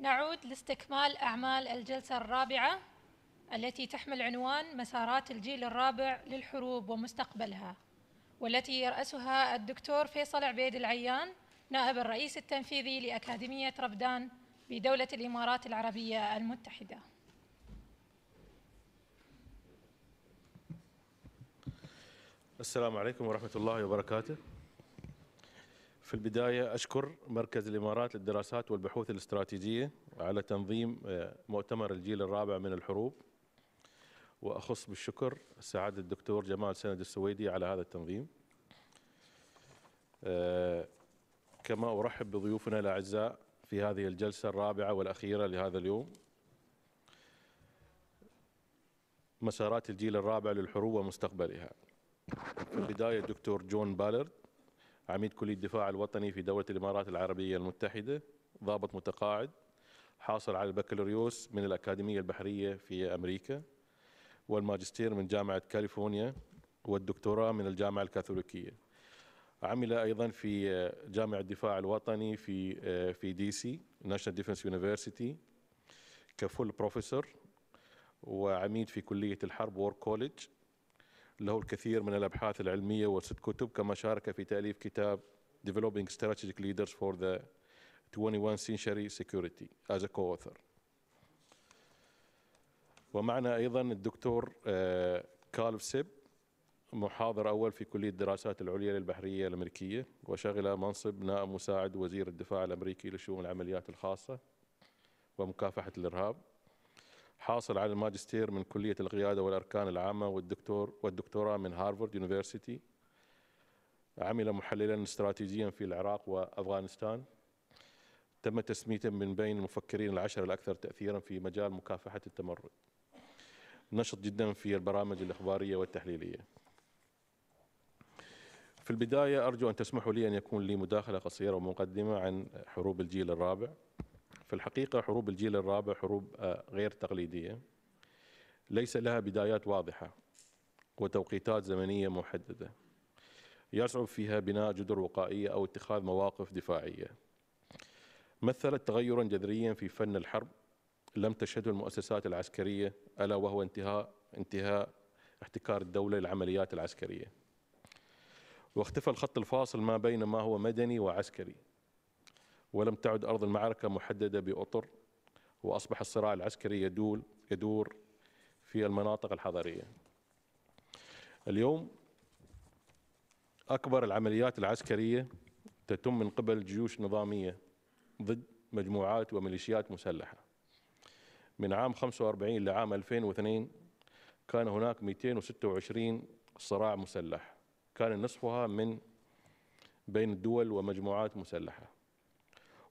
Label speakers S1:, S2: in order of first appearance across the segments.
S1: نعود لاستكمال أعمال الجلسة الرابعة التي تحمل عنوان مسارات الجيل الرابع للحروب ومستقبلها والتي يرأسها الدكتور فيصل عبيد العيان
S2: نائب الرئيس التنفيذي لأكاديمية ربدان بدولة الإمارات العربية المتحدة
S3: السلام عليكم ورحمة الله وبركاته في البداية أشكر مركز الإمارات للدراسات والبحوث الاستراتيجية على تنظيم آه، مؤتمر الجيل الرابع من الحروب وأخص بالشكر سعادة الدكتور جمال سند السويدي على هذا التنظيم آه، كما أرحب بضيوفنا الأعزاء في هذه الجلسة الرابعة والأخيرة لهذا اليوم مسارات الجيل الرابع للحروب ومستقبلها في البداية الدكتور جون بالرد عميد كلية الدفاع الوطني في دولة الإمارات العربية المتحدة ضابط متقاعد حاصل على البكالوريوس من الأكاديمية البحرية في أمريكا والماجستير من جامعة كاليفورنيا والدكتوراه من الجامعة الكاثوليكية عمل أيضا في جامعة الدفاع الوطني في في دي سي ناشونال ديفنس يونيفرسيتي كفول بروفيسور وعميد في كلية الحرب وور كوليدج له الكثير من الأبحاث العلمية وست كتب كما شارك في تأليف كتاب Developing Strategic Leaders for the 21 Century Security as a co-author ومعنا أيضا الدكتور آه، كالف سيب محاضر أول في كلية الدراسات العليا للبحرية الأمريكية وشغل منصب نائب مساعد وزير الدفاع الأمريكي لشؤون العمليات الخاصة ومكافحة الإرهاب حاصل على الماجستير من كلية القيادة والأركان العامة والدكتور والدكتوراه من هارفارد يونيفرسيتي عمل محللا استراتيجيا في العراق وأفغانستان تم تسميته من بين المفكرين العشر الأكثر تأثيرا في مجال مكافحة التمرد نشط جدا في البرامج الإخبارية والتحليلية في البداية أرجو أن تسمحوا لي أن يكون لي مداخلة قصيرة ومقدمة عن حروب الجيل الرابع في الحقيقة حروب الجيل الرابع حروب آه، غير تقليدية ليس لها بدايات واضحة وتوقيتات زمنية محددة يصعب فيها بناء جدر وقائية أو اتخاذ مواقف دفاعية مثلت تغيرا جذريا في فن الحرب لم تشهده المؤسسات العسكرية ألا وهو انتهاء انتهاء احتكار الدولة للعمليات العسكرية واختفى الخط الفاصل ما بين ما هو مدني وعسكري ولم تعد أرض المعركة محددة بأطر وأصبح الصراع العسكري يدول يدور في المناطق الحضرية اليوم أكبر العمليات العسكرية تتم من قبل جيوش نظامية ضد مجموعات وميليشيات مسلحة من عام 45 لعام 2002 كان هناك 226 صراع مسلح كان نصفها من بين الدول ومجموعات مسلحه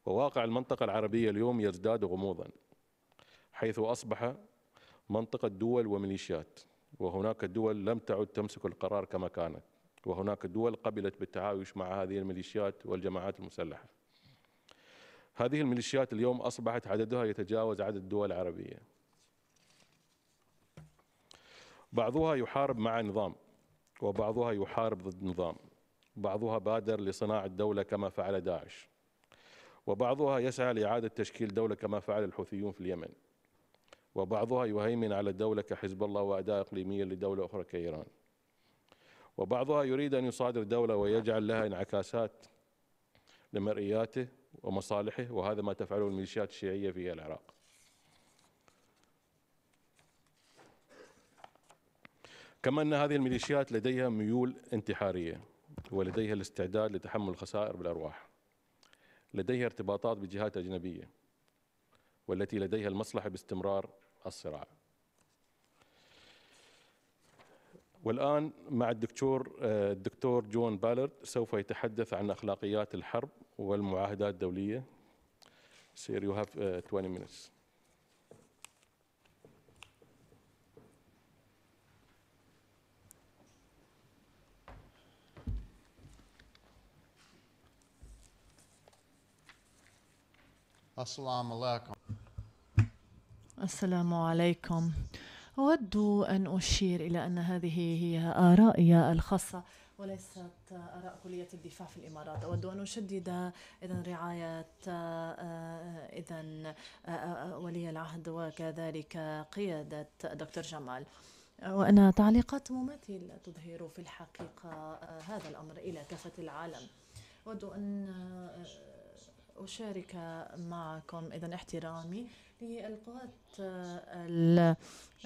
S3: وواقع المنطقة العربية اليوم يزداد غموضا حيث أصبح منطقة دول وميليشيات وهناك دول لم تعد تمسك القرار كما كانت وهناك دول قبلت بالتعايش مع هذه الميليشيات والجماعات المسلحة هذه الميليشيات اليوم أصبحت عددها يتجاوز عدد الدول العربية بعضها يحارب مع نظام وبعضها يحارب ضد نظام بعضها بادر لصناعة دولة كما فعل داعش وبعضها يسعى لإعادة تشكيل دولة كما فعل الحوثيون في اليمن وبعضها يهيمن على الدولة كحزب الله وأداء إقليمية لدولة أخرى كإيران وبعضها يريد أن يصادر دولة ويجعل لها انعكاسات لمرئياته ومصالحه وهذا ما تفعله الميليشيات الشيعية في العراق كما أن هذه الميليشيات لديها ميول انتحارية ولديها الاستعداد لتحمل الخسائر بالأرواح لديها ارتباطات بجهات أجنبية والتي لديها المصلحة باستمرار الصراع والآن مع الدكتور آه، الدكتور جون بالرد سوف يتحدث عن أخلاقيات الحرب والمعاهدات الدولية سير يو هاف 20 minutes. السلام عليكم
S4: السلام عليكم أود أن أشير إلى أن هذه هي آرائي الخاصة وليست آراء كلية الدفاع في الإمارات أود أن أشدد إذا رعاية آه، إذا آه، ولي العهد وكذلك قيادة دكتور جمال وأن تعليقات مماثل تظهر في الحقيقة آه، هذا الأمر إلى كافة العالم أود أن أشارك معكم إذا احترامي للقوات آه،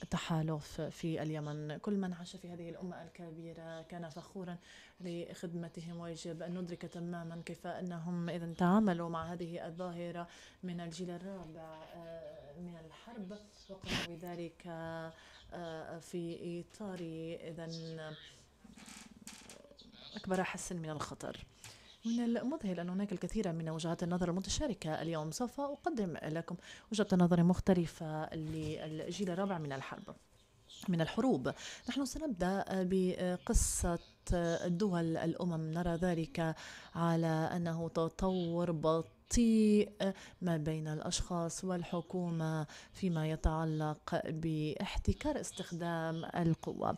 S4: التحالف في اليمن كل من عاش في هذه الأمة الكبيرة كان فخورا لخدمتهم ويجب أن ندرك تماما كيف أنهم إذا تعاملوا مع هذه الظاهرة من الجيل الرابع آه، من الحرب وقاموا بذلك آه، في إطار إذا أكبر حس من الخطر من المذهل أن هناك الكثير من وجهات النظر المتشاركة اليوم سوف أقدم لكم وجهة نظر مختلفة للجيل الرابع من الحرب من الحروب نحن سنبدأ بقصة دول الأمم نرى ذلك على أنه تطور بط بطيء ما بين الأشخاص والحكومة فيما يتعلق باحتكار استخدام القوة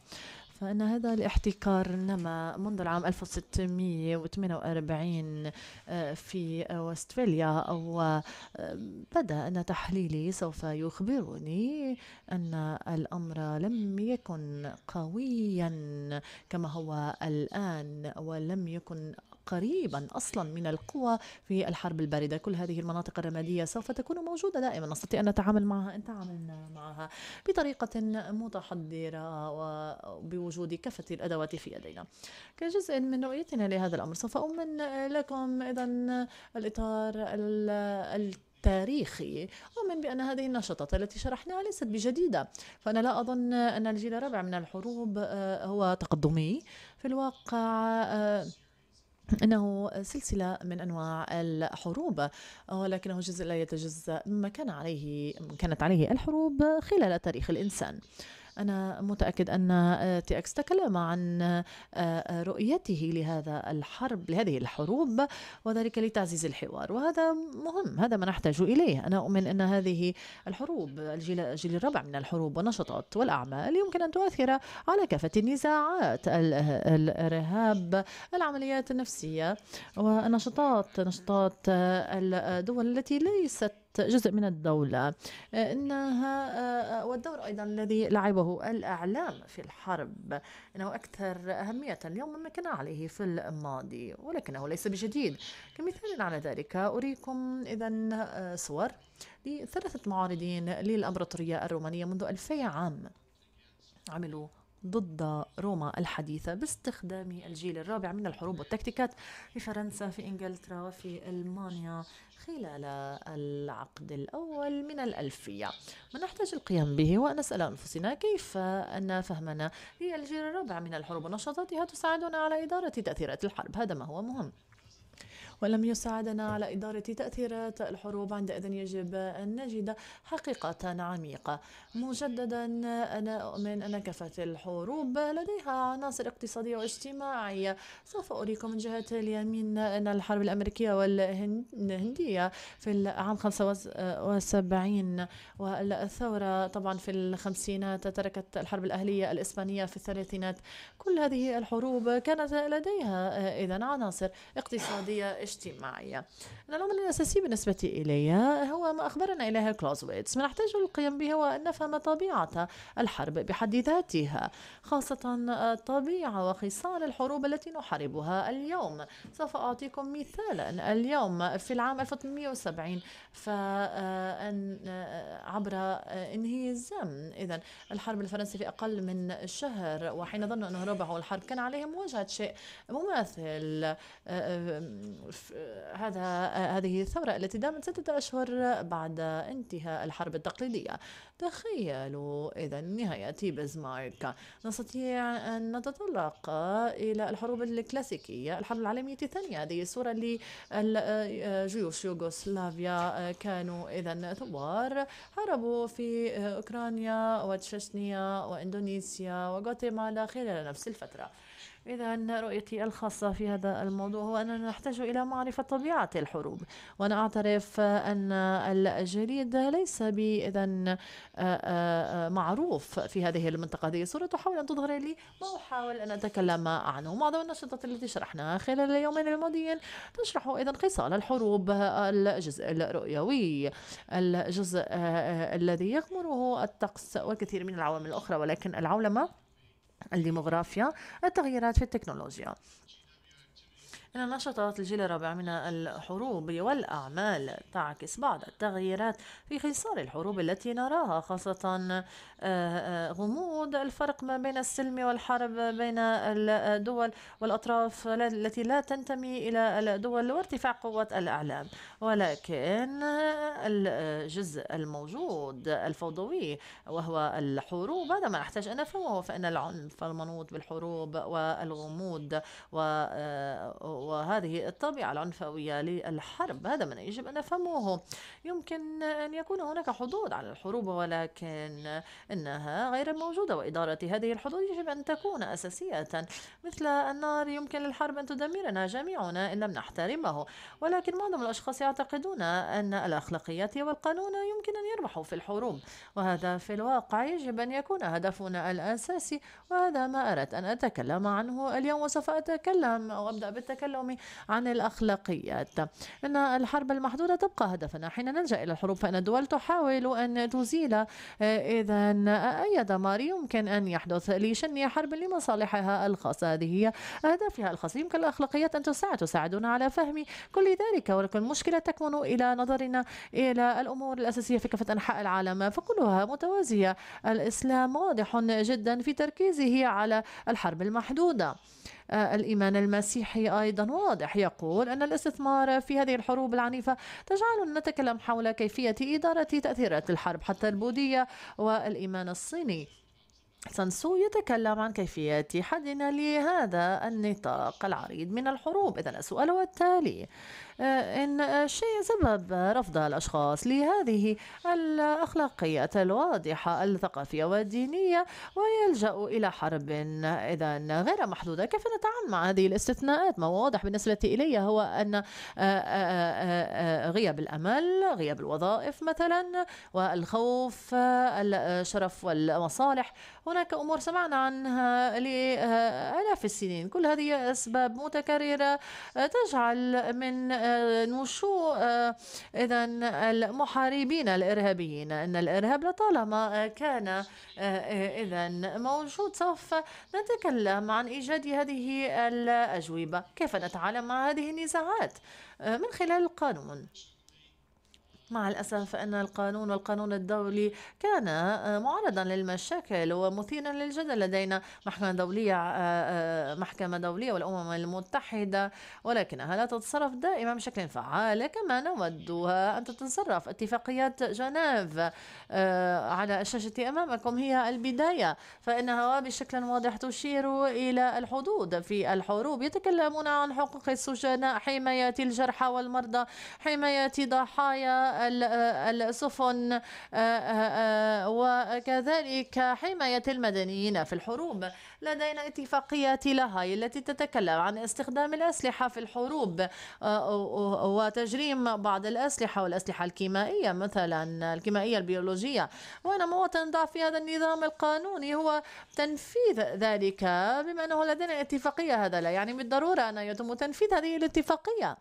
S4: فإن هذا الاحتكار نما منذ العام 1648 آه، في وستفاليا وبدأ آه، أن تحليلي سوف يخبرني أن الأمر لم يكن قويا كما هو الآن ولم يكن قريبا أصلا من القوى في الحرب الباردة كل هذه المناطق الرمادية سوف تكون موجودة دائما نستطيع أن نتعامل معها أن تعاملنا معها بطريقة متحضرة وبوجود كافة الأدوات في يدينا كجزء من رؤيتنا لهذا الأمر سوف أؤمن لكم إذا الإطار ال تاريخي أؤمن بأن هذه النشاطات التي شرحناها ليست بجديدة فأنا لا أظن أن الجيل الرابع من الحروب آه، هو تقدمي في الواقع آه، انه سلسله من انواع الحروب ولكنه جزء لا يتجزا مما كان عليه كانت عليه الحروب خلال تاريخ الانسان أنا متأكد أن آه، تي أكس تكلم عن آه، آه، رؤيته لهذا الحرب لهذه الحروب وذلك لتعزيز الحوار وهذا مهم هذا ما نحتاج إليه أنا أؤمن أن هذه الحروب الجيل, الجيل الرابع من الحروب والنشاطات والأعمال يمكن أن تؤثر على كافة النزاعات الإرهاب العمليات النفسية والنشاطات نشاطات الدول التي ليست جزء من الدولة آه، إنها آه، آه، والدور أيضا الذي لعبه الإعلام في الحرب إنه أكثر أهمية اليوم مما كان عليه في الماضي ولكنه ليس بجديد كمثال على ذلك أريكم إذا صور لثلاثة معارضين للأمبراطورية الرومانية منذ ألفي عام عملوا ضد روما الحديثة باستخدام الجيل الرابع من الحروب والتكتيكات في فرنسا في إنجلترا وفي ألمانيا خلال العقد الأول من الألفية ما نحتاج القيام به ونسأل أنفسنا كيف أن فهمنا للجيل الرابع من الحروب ونشاطاتها تساعدنا على إدارة تأثيرات الحرب هذا ما هو مهم ولم يساعدنا على إدارة تأثيرات الحروب عندئذ يجب أن نجد حقيقة عميقة مجددا أنا أؤمن أن كافة الحروب لديها عناصر اقتصادية واجتماعية سوف أريكم من جهة اليمين أن الحرب الأمريكية والهندية في العام 75 والثورة طبعا في الخمسينات تركت الحرب الأهلية الإسبانية في الثلاثينات كل هذه الحروب كانت لديها إذا عناصر اقتصادية اجتماعية العمل الأساسي بالنسبة إلي هو ما أخبرنا إليه كلاوزويتس ما نحتاج للقيام به هو أن نفهم طبيعة الحرب بحد ذاتها خاصة الطبيعة وخصال الحروب التي نحاربها اليوم سوف أعطيكم مثالا اليوم في العام 1870 فأن عبر انهزام إذا الحرب الفرنسية في أقل من شهر وحين ظنوا أنه ربعوا الحرب كان عليهم مواجهة شيء مماثل هذا هذه الثورة التي دامت ستة أشهر بعد انتهاء الحرب التقليدية تخيلوا إذا نهاية بزمارك نستطيع أن نتطرق إلى الحروب الكلاسيكية الحرب العالمية الثانية هذه الصورة لجيوش يوغوسلافيا كانوا إذا ثوار هربوا في أوكرانيا وتشيشنيا وإندونيسيا وغواتيمالا خلال نفس الفترة إذا رؤيتي الخاصة في هذا الموضوع هو أننا نحتاج إلى معرفة طبيعة الحروب وأنا أعترف أن الجليد ليس بإذا آه، آه، معروف في هذه المنطقة هذه الصورة تحاول أن تظهر لي ما أحاول أن أتكلم عنه معظم النشاطات التي شرحناها خلال اليومين الماضيين تشرح إذا خصال الحروب الجزء الرؤيوي الجزء آه، الذي يغمره الطقس والكثير من العوامل الأخرى ولكن العولمة الديموغرافيا التغييرات في التكنولوجيا نشاطات النشاطات الرابع من الحروب والأعمال تعكس بعض التغييرات في خصال الحروب التي نراها خاصة آه، آه، غموض الفرق ما بين السلم والحرب بين الدول والأطراف التي لا تنتمي إلى الدول وارتفاع قوة الأعلام ولكن الجزء الموجود الفوضوي وهو الحروب هذا ما نحتاج أن نفهمه فإن العنف المنوط بالحروب والغموض و آه، وهذه الطبيعة العنفوية للحرب هذا ما يجب أن نفهمه يمكن أن يكون هناك حدود على الحروب ولكن إنها غير موجودة وإدارة هذه الحدود يجب أن تكون أساسية مثل النار يمكن للحرب أن تدمرنا جميعنا إن لم نحترمه ولكن معظم الأشخاص يعتقدون أن الأخلاقيات والقانون يمكن أن يربحوا في الحروب وهذا في الواقع يجب أن يكون هدفنا الأساسي وهذا ما أردت أن أتكلم عنه اليوم وسوف أتكلم أو أبدأ بالتكلم التعلم عن الأخلاقيات أن الحرب المحدودة تبقى هدفنا حين نلجأ إلى الحروب فإن الدول تحاول أن تزيل إذا أي دمار يمكن أن يحدث لشن حرب لمصالحها الخاصة هذه هي أهدافها الخاصة يمكن الأخلاقيات أن تساعد تساعدنا على فهم كل ذلك ولكن المشكلة تكمن إلى نظرنا إلى الأمور الأساسية في كافة أنحاء العالم فكلها متوازية الإسلام واضح جدا في تركيزه على الحرب المحدودة آه، الإيمان المسيحي أيضا واضح يقول أن الاستثمار في هذه الحروب العنيفة تجعلنا نتكلم حول كيفية إدارة تأثيرات الحرب حتى البوذية والإيمان الصيني سانسو يتكلم عن كيفية حدنا لهذا النطاق العريض من الحروب إذا السؤال هو التالي آه، إن الشيء سبب رفض الأشخاص لهذه الأخلاقيات الواضحة الثقافية والدينية ويلجأ إلى حرب إذا غير محدودة كيف نتعامل مع هذه الاستثناءات ما واضح بالنسبة إلي هو أن آه، آه، غياب الأمل غياب الوظائف مثلا والخوف الشرف والمصالح هناك أمور سمعنا عنها لآلاف السنين كل هذه أسباب متكررة تجعل من نشوء اذا آه، المحاربين الارهابيين ان الارهاب لطالما آه، كان آه، اذا موجود سوف نتكلم عن ايجاد هذه الاجوبه كيف نتعامل مع هذه النزاعات من خلال القانون مع الأسف أن القانون والقانون الدولي كان آه، معرضا للمشاكل ومثيرا للجدل لدينا محكمة دولية آه، آه، محكمة دولية والأمم المتحدة ولكنها لا تتصرف دائما بشكل فعال كما نودها أن تتصرف اتفاقيات جنيف على الشاشة أمامكم هي البداية فإنها بشكل واضح تشير إلى الحدود في الحروب يتكلمون عن حقوق السجناء حماية الجرحى والمرضى حماية ضحايا السفن آه، آه، آه، وكذلك حماية المدنيين في الحروب لدينا اتفاقية لاهاي التي تتكلم عن استخدام الأسلحة في الحروب وتجريم بعض الأسلحة والأسلحة الكيمائية مثلا الكيمائية البيولوجية وأنا مواطن ضعف في هذا النظام القانوني هو تنفيذ ذلك بما أنه لدينا اتفاقية هذا لا يعني بالضرورة أن يتم تنفيذ هذه الاتفاقية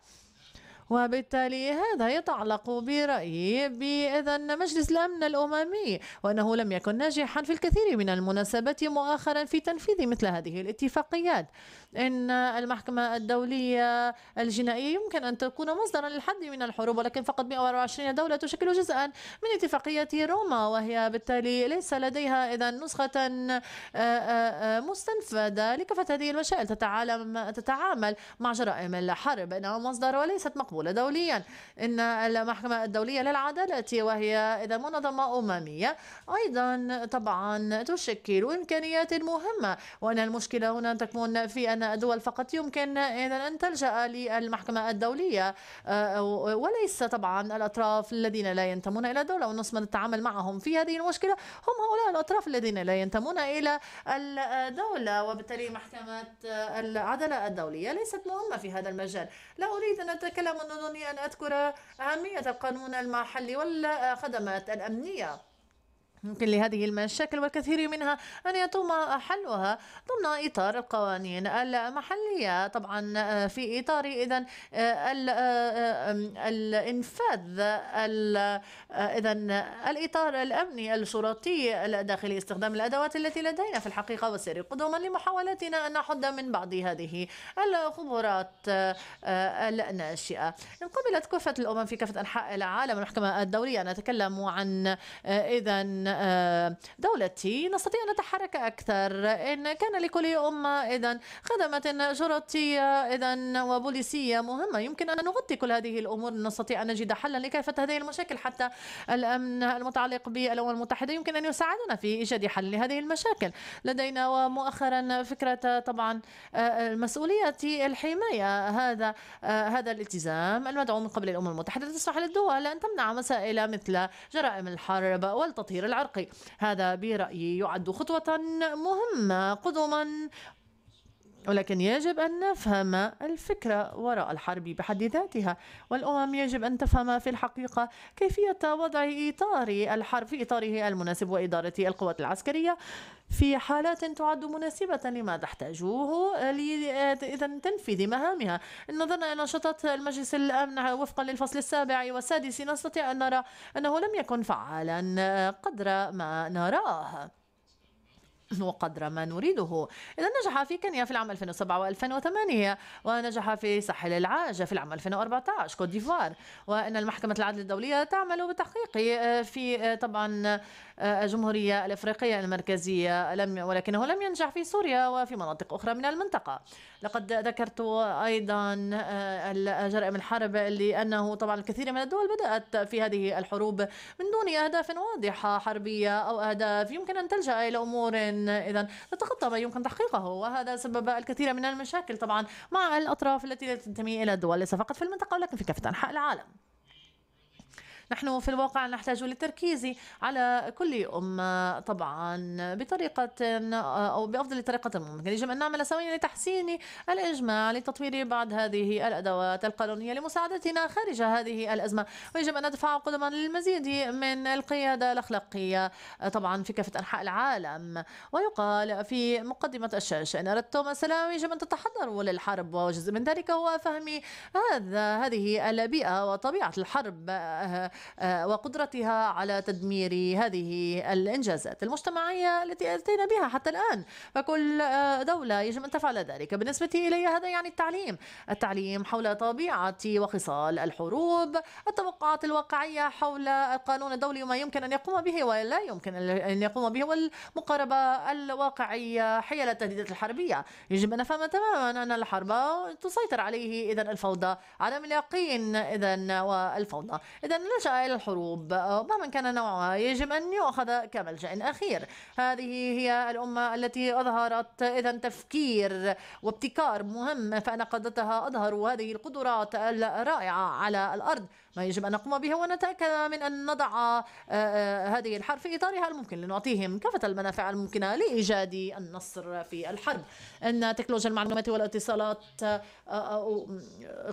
S4: وبالتالي هذا يتعلق برأيي بإذا مجلس الأمن الأممي وأنه لم يكن ناجحا في الكثير من المناسبات مؤخرا في تنفيذ مثل هذه الاتفاقيات إن المحكمة الدولية الجنائية يمكن أن تكون مصدرا للحد من الحروب ولكن فقط 124 دولة تشكل جزءا من اتفاقية روما وهي بالتالي ليس لديها إذا نسخة آه، آه، آه، مستنفذة لكافة هذه المشاكل تتعامل مع جرائم الحرب إنها مصدر وليست مقبولة مقبولة دوليا إن المحكمة الدولية للعدالة وهي إذا منظمة أممية أيضا طبعا تشكل إمكانيات مهمة وأن المشكلة هنا تكمن في أن الدول فقط يمكن إذا أن تلجأ للمحكمة الدولية آه، وليس طبعا الأطراف الذين لا ينتمون إلى دولة ونصمد التعامل معهم في هذه المشكلة هم هؤلاء الأطراف الذين لا ينتمون إلى الدولة وبالتالي محكمة العدالة الدولية ليست مهمة في هذا المجال لا أريد أن أتكلم يمكنني أن أذكر أهمية القانون المحلي والخدمات الأمنية ممكن لهذه المشاكل والكثير منها أن يتم حلها ضمن إطار القوانين المحلية طبعا آه، في إطار إذا آه، آه، الإنفاذ إذا الإطار الأمني الشرطي الداخلي استخدام الأدوات التي لدينا في الحقيقة والسير قدما لمحاولتنا أن نحد من بعض هذه الخبرات الناشئة إن قبلت كفة الأمم في كافة أنحاء العالم المحكمة الدولية نتكلم عن إذا آه، دولتي نستطيع أن نتحرك أكثر إن كان لكل أمة إذا خدمة جرطية إذا وبوليسية مهمة يمكن أن نغطي كل هذه الأمور نستطيع أن نجد حلا لكافة هذه المشاكل حتى الأمن المتعلق بالأمم المتحدة يمكن أن يساعدنا في إيجاد حل لهذه المشاكل لدينا ومؤخرا فكرة طبعا آه، مسؤولية الحماية هذا آه، هذا الالتزام المدعوم من قبل الأمم المتحدة تسمح للدول أن تمنع مسائل مثل جرائم الحرب والتطهير العرقي هذا برأيي يعد خطوة مهمة قدما ولكن يجب أن نفهم الفكرة وراء الحرب بحد ذاتها والأمم يجب أن تفهم في الحقيقة كيفية وضع إطار الحرب في إطاره المناسب وإدارة القوات العسكرية في حالات تعد مناسبة لما تحتاجوه إذا تنفيذ مهامها إن نظرنا إلى نشاطات المجلس الأمن وفقا للفصل السابع والسادس نستطيع أن نرى أنه لم يكن فعالا قدر ما نراه وقدر ما نريده إذا نجح في كينيا في العام 2007 و2008 ونجح في ساحل العاج في العام 2014 كوت ديفوار وأن المحكمة العدل الدولية تعمل بتحقيق آه، في آه، طبعا الجمهورية آه، الإفريقية المركزية لم ولكنه لم ينجح في سوريا وفي مناطق أخرى من المنطقة لقد ذكرت أيضا آه، جرائم الحرب لأنه طبعا الكثير من الدول بدأت في هذه الحروب من دون أهداف واضحة حربية أو أهداف يمكن أن تلجأ إلى أمور إذا تتخطى ما يمكن تحقيقه وهذا سبب الكثير من المشاكل طبعا مع الأطراف التي لا تنتمي إلى الدول ليس فقط في المنطقة ولكن في كافة أنحاء العالم نحن في الواقع نحتاج للتركيز على كل أمة طبعا بطريقة أو بأفضل طريقة ممكنة يجب أن نعمل سويا لتحسين الإجماع لتطوير بعض هذه الأدوات القانونية لمساعدتنا خارج هذه الأزمة ويجب أن ندفع قدما للمزيد من القيادة الأخلاقية طبعا في كافة أنحاء العالم ويقال في مقدمة الشاشة إن أردتم السلام يجب أن تتحضروا للحرب وجزء من ذلك هو فهم هذا هذه البيئة وطبيعة الحرب آه، وقدرتها على تدمير هذه الإنجازات المجتمعية التي أتينا بها حتى الآن فكل آه، دولة يجب أن تفعل ذلك بالنسبة إلي هذا يعني التعليم التعليم حول طبيعة وخصال الحروب التوقعات الواقعية حول القانون الدولي وما يمكن أن يقوم به ولا يمكن أن يقوم به والمقاربة الواقعية حيال التهديدات الحربية يجب أن نفهم تماما أن الحرب تسيطر عليه إذا الفوضى عدم اليقين إذا والفوضى إذا لا لجأ إلى الحروب مهما كان نوعها يجب أن يؤخذ كملجأ أخير هذه هي الأمة التي أظهرت إذا تفكير وابتكار مهم فأنا قادتها أظهروا هذه القدرات الرائعة على الأرض ما يجب أن نقوم بها ونتأكد من أن نضع آه، آه، هذه الحرب في إطارها الممكن لنعطيهم كافة المنافع الممكنة لإيجاد النصر في الحرب أن تكنولوجيا المعلومات والاتصالات آه،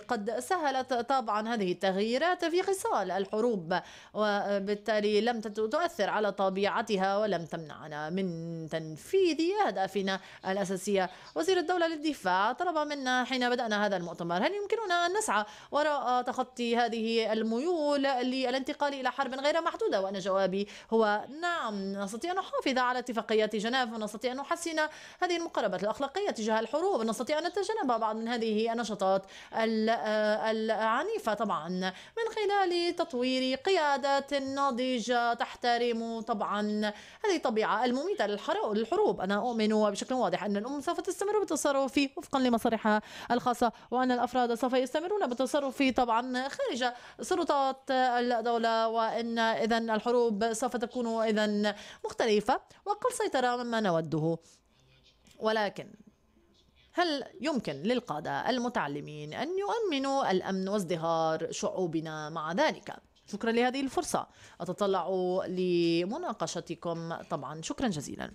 S4: قد سهلت طبعا هذه التغييرات في خصال الحروب وبالتالي لم تؤثر على طبيعتها ولم تمنعنا من تنفيذ أهدافنا الأساسية وزير الدولة للدفاع طلب منا حين بدأنا هذا المؤتمر هل يمكننا أن نسعى وراء تخطي هذه الميول للانتقال إلى حرب غير محدودة وأنا جوابي هو نعم نستطيع أن نحافظ على اتفاقيات جنيف ونستطيع أن نحسن هذه المقاربات الأخلاقية تجاه الحروب نستطيع أن نتجنب بعض من هذه النشاطات العنيفة طبعا من خلال تطوير قيادات ناضجة تحترم طبعا هذه الطبيعة المميتة للحروب أنا أؤمن بشكل واضح أن الأمم سوف تستمر بالتصرف وفقا لمصالحها الخاصة وأن الأفراد سوف يستمرون بالتصرف طبعا خارج سلطات الدولة وأن إذا الحروب سوف تكون إذا مختلفة وقل سيطرة مما نوده ولكن هل يمكن للقادة المتعلمين أن يؤمنوا الأمن وازدهار شعوبنا مع ذلك؟ شكرا لهذه الفرصة أتطلع لمناقشتكم طبعا شكرا جزيلا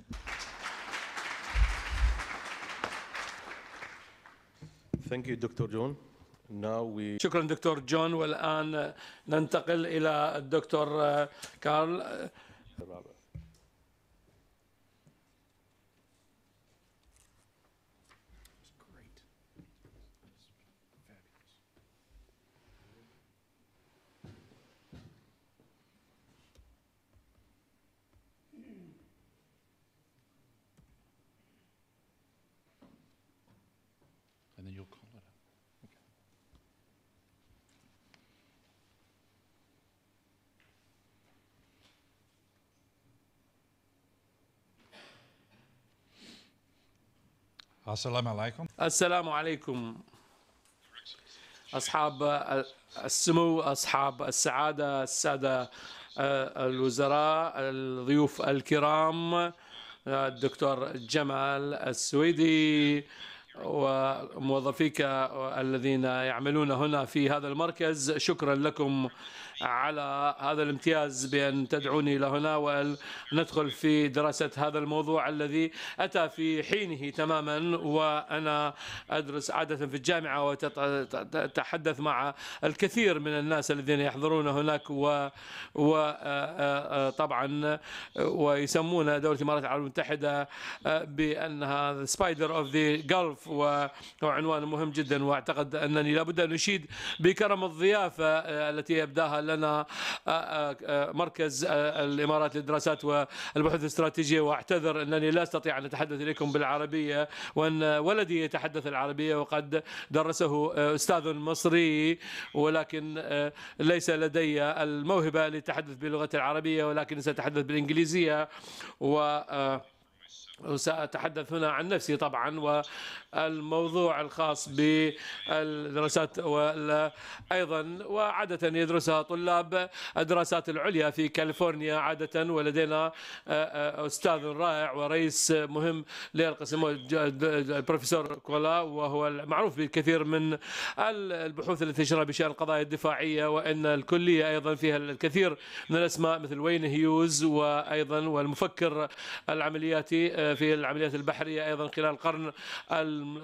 S5: Thank you, Dr. John. شكرا دكتور جون والآن ننتقل إلى الدكتور آه، كارل آه،
S6: السلام عليكم
S5: السلام عليكم أصحاب السمو أصحاب السعادة السادة آه، الوزراء الضيوف الكرام الدكتور جمال السويدي وموظفيك الذين يعملون هنا في هذا المركز شكرا لكم على هذا الامتياز بأن تدعوني إلى هنا وأن ندخل في دراسة هذا الموضوع الذي أتى في حينه تماما وأنا أدرس عادة في الجامعة وتحدث مع الكثير من الناس الذين يحضرون هناك و وطبعا ويسمون دولة الإمارات العربية المتحدة بأنها سبايدر أوف ذا جلف وعنوان مهم جدا وأعتقد أنني لابد أن أشيد بكرم الضيافة التي يبداها لنا آه، آه، آه، مركز الامارات للدراسات والبحوث الاستراتيجيه واعتذر انني لا استطيع ان اتحدث اليكم بالعربيه وان ولدي يتحدث العربيه وقد درسه استاذ مصري ولكن ليس لدي الموهبه للتحدث باللغه العربيه ولكن ساتحدث بالانجليزيه و وسأتحدث هنا عن نفسي طبعا والموضوع الخاص بالدراسات أيضا وعادة يدرسها طلاب الدراسات العليا في كاليفورنيا عادة ولدينا أستاذ رائع ورئيس مهم للقسم البروفيسور كولا وهو المعروف بالكثير من البحوث التي تشرح بشأن القضايا الدفاعية وأن الكلية أيضا فيها الكثير من الأسماء مثل وين هيوز وأيضا والمفكر العملياتي في العمليات البحرية أيضا خلال القرن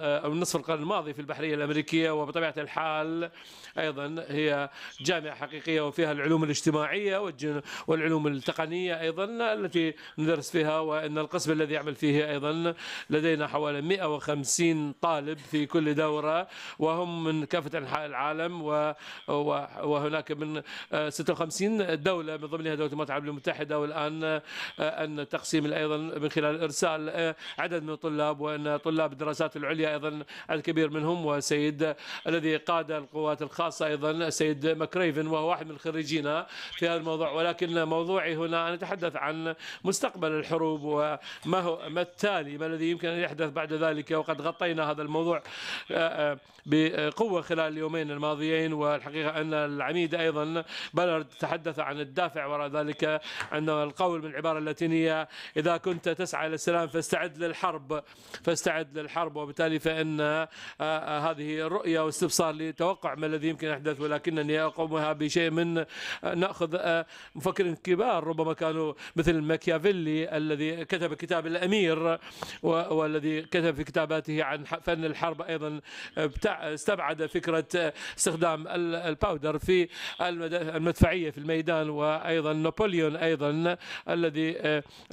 S5: أو نصف القرن الماضي في البحرية الأمريكية وبطبيعة الحال أيضا هي جامعة حقيقية وفيها العلوم الاجتماعية والعلوم التقنية أيضا التي ندرس فيها وأن القسم الذي يعمل فيه أيضا لدينا حوالي 150 طالب في كل دورة وهم من كافة أنحاء العالم وهناك من 56 آه، دولة من ضمنها دولة العربية المتحدة والآن آه، أن التقسيم أيضا من خلال الإرسال استقال آه، عدد من الطلاب وان طلاب الدراسات العليا ايضا عدد كبير منهم والسيد الذي قاد القوات الخاصه ايضا السيد مكريفن وهو واحد من الخريجين في هذا الموضوع ولكن موضوعي هنا ان اتحدث عن مستقبل الحروب وما هو ما التالي ما الذي يمكن ان يحدث بعد ذلك وقد غطينا هذا الموضوع آه، آه، بقوه خلال اليومين الماضيين والحقيقه ان العميد ايضا بلرد تحدث عن الدافع وراء ذلك ان القول بالعباره اللاتينيه اذا كنت تسعى الى السلام الان فاستعد للحرب فاستعد للحرب وبالتالي فان آه، آه، هذه الرؤيه واستبصار لتوقع ما الذي يمكن ان يحدث ولكنني اقومها بشيء من آه، ناخذ مفكرين كبار ربما كانوا مثل ماكيافيلي الذي كتب كتاب الامير والذي كتب في كتاباته عن فن الحرب ايضا استبعد فكره استخدام الباودر في المدفعيه في الميدان وايضا نابليون ايضا الذي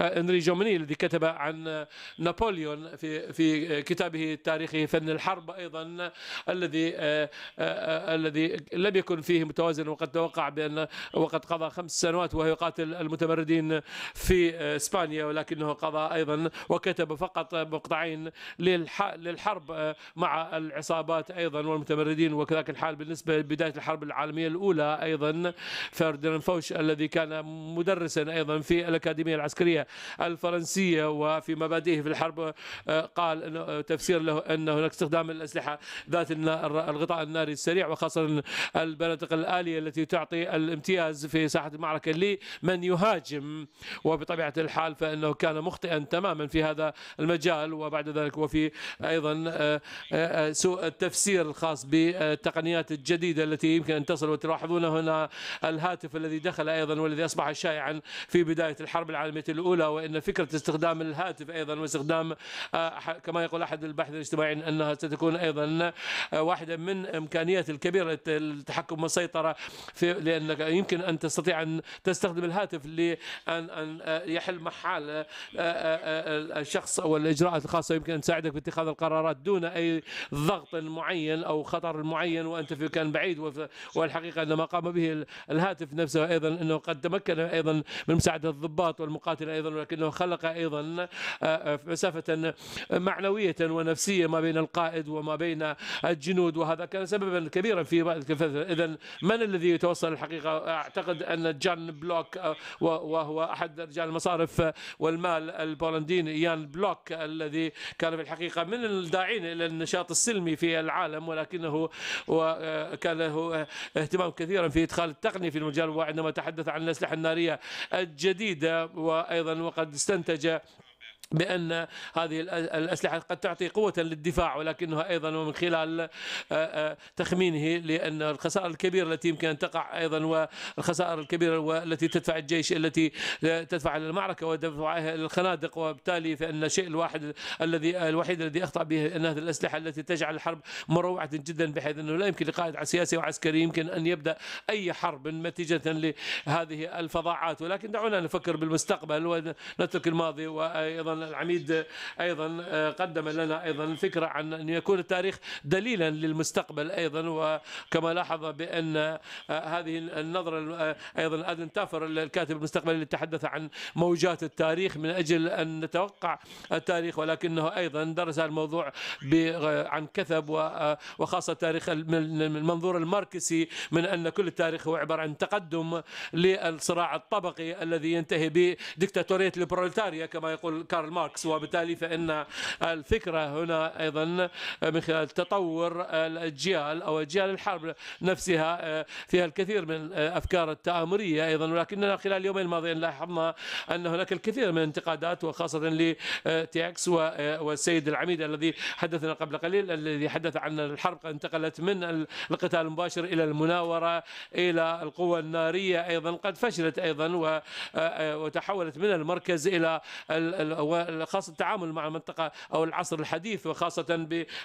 S5: انري جوميني الذي كتب عن عن نابليون في في كتابه التاريخي فن الحرب ايضا الذي آه، آه، آه، الذي لم يكن فيه متوازن وقد توقع بان وقد قضى خمس سنوات وهو يقاتل المتمردين في اسبانيا ولكنه قضى ايضا وكتب فقط مقطعين للحرب مع العصابات ايضا والمتمردين وكذلك الحال بالنسبه لبدايه الحرب العالميه الاولى ايضا فرديناند فوش الذي كان مدرسا ايضا في الاكاديميه العسكريه الفرنسيه وفي في مبادئه في الحرب آه، قال أنه آه، تفسير له أن هناك استخدام الأسلحة ذات الغطاء الناري السريع وخاصة البنادق الآلية التي تعطي الامتياز في ساحة المعركة لمن يهاجم وبطبيعة الحال فإنه كان مخطئا تماما في هذا المجال وبعد ذلك وفي أيضا آه، سوء التفسير الخاص بالتقنيات الجديدة التي يمكن أن تصل وتلاحظون هنا الهاتف الذي دخل أيضا والذي أصبح شائعا في بداية الحرب العالمية الأولى وأن فكرة استخدام الهاتف الهاتف ايضا واستخدام آه، كما يقول احد البحث الاجتماعي انها ستكون ايضا آه، واحده من امكانيات الكبيره التحكم والسيطره في لانك يمكن ان تستطيع ان تستخدم الهاتف لان ان آه، يحل محال الشخص او الاجراءات الخاصه يمكن ان تساعدك في اتخاذ القرارات دون اي ضغط معين او خطر معين وانت في مكان بعيد والحقيقه ان ما قام به الهاتف نفسه ايضا انه قد تمكن ايضا من مساعده الضباط والمقاتل ايضا ولكنه خلق ايضا مسافة معنوية ونفسية ما بين القائد وما بين الجنود وهذا كان سببا كبيرا في إذا من الذي يتوصل الحقيقة أعتقد أن جان بلوك آه، وهو أحد رجال المصارف والمال البولنديين يان بلوك الذي كان في الحقيقة من الداعين إلى النشاط السلمي في العالم ولكنه وكان آه، له اهتمام كثيرا في إدخال التقنية في المجال وعندما تحدث عن الأسلحة النارية الجديدة وأيضا وقد استنتج بأن هذه الأسلحة قد تعطي قوة للدفاع ولكنها أيضا ومن خلال تخمينه لأن الخسائر الكبيرة التي يمكن أن تقع أيضا والخسائر الكبيرة والتي تدفع الجيش التي تدفع للمعركة ودفعها للخنادق وبالتالي فإن الشيء الواحد الذي الوحيد الذي أخطأ به أن هذه الأسلحة التي تجعل الحرب مروعة جدا بحيث أنه لا يمكن لقائد سياسي وعسكري يمكن أن يبدأ أي حرب نتيجة لهذه الفظاعات ولكن دعونا نفكر بالمستقبل ونترك الماضي وأيضا العميد ايضا آه، قدم لنا ايضا فكره عن ان يكون التاريخ دليلا للمستقبل ايضا وكما لاحظ بان آه، هذه النظره آه، ايضا ادن تافر الكاتب المستقبلي اللي تحدث عن موجات التاريخ من اجل ان نتوقع التاريخ ولكنه ايضا درس الموضوع عن كثب وخاصه تاريخ من المنظور الماركسي من ان كل التاريخ هو عباره عن تقدم للصراع الطبقي الذي ينتهي بدكتاتوريه البروليتاريا كما يقول كارل كارل ماركس وبالتالي فإن الفكرة هنا أيضا من خلال تطور الأجيال أو أجيال الحرب نفسها آه، فيها الكثير من الأفكار التآمرية أيضا ولكننا خلال اليومين الماضيين لاحظنا أن هناك الكثير من الانتقادات وخاصة آه، اكس آه، والسيد العميد الذي حدثنا قبل قليل الذي حدث عن الحرب انتقلت من القتال المباشر إلى المناورة إلى القوة النارية أيضا قد فشلت أيضا وتحولت من المركز إلى خاصة التعامل مع المنطقة أو العصر الحديث وخاصة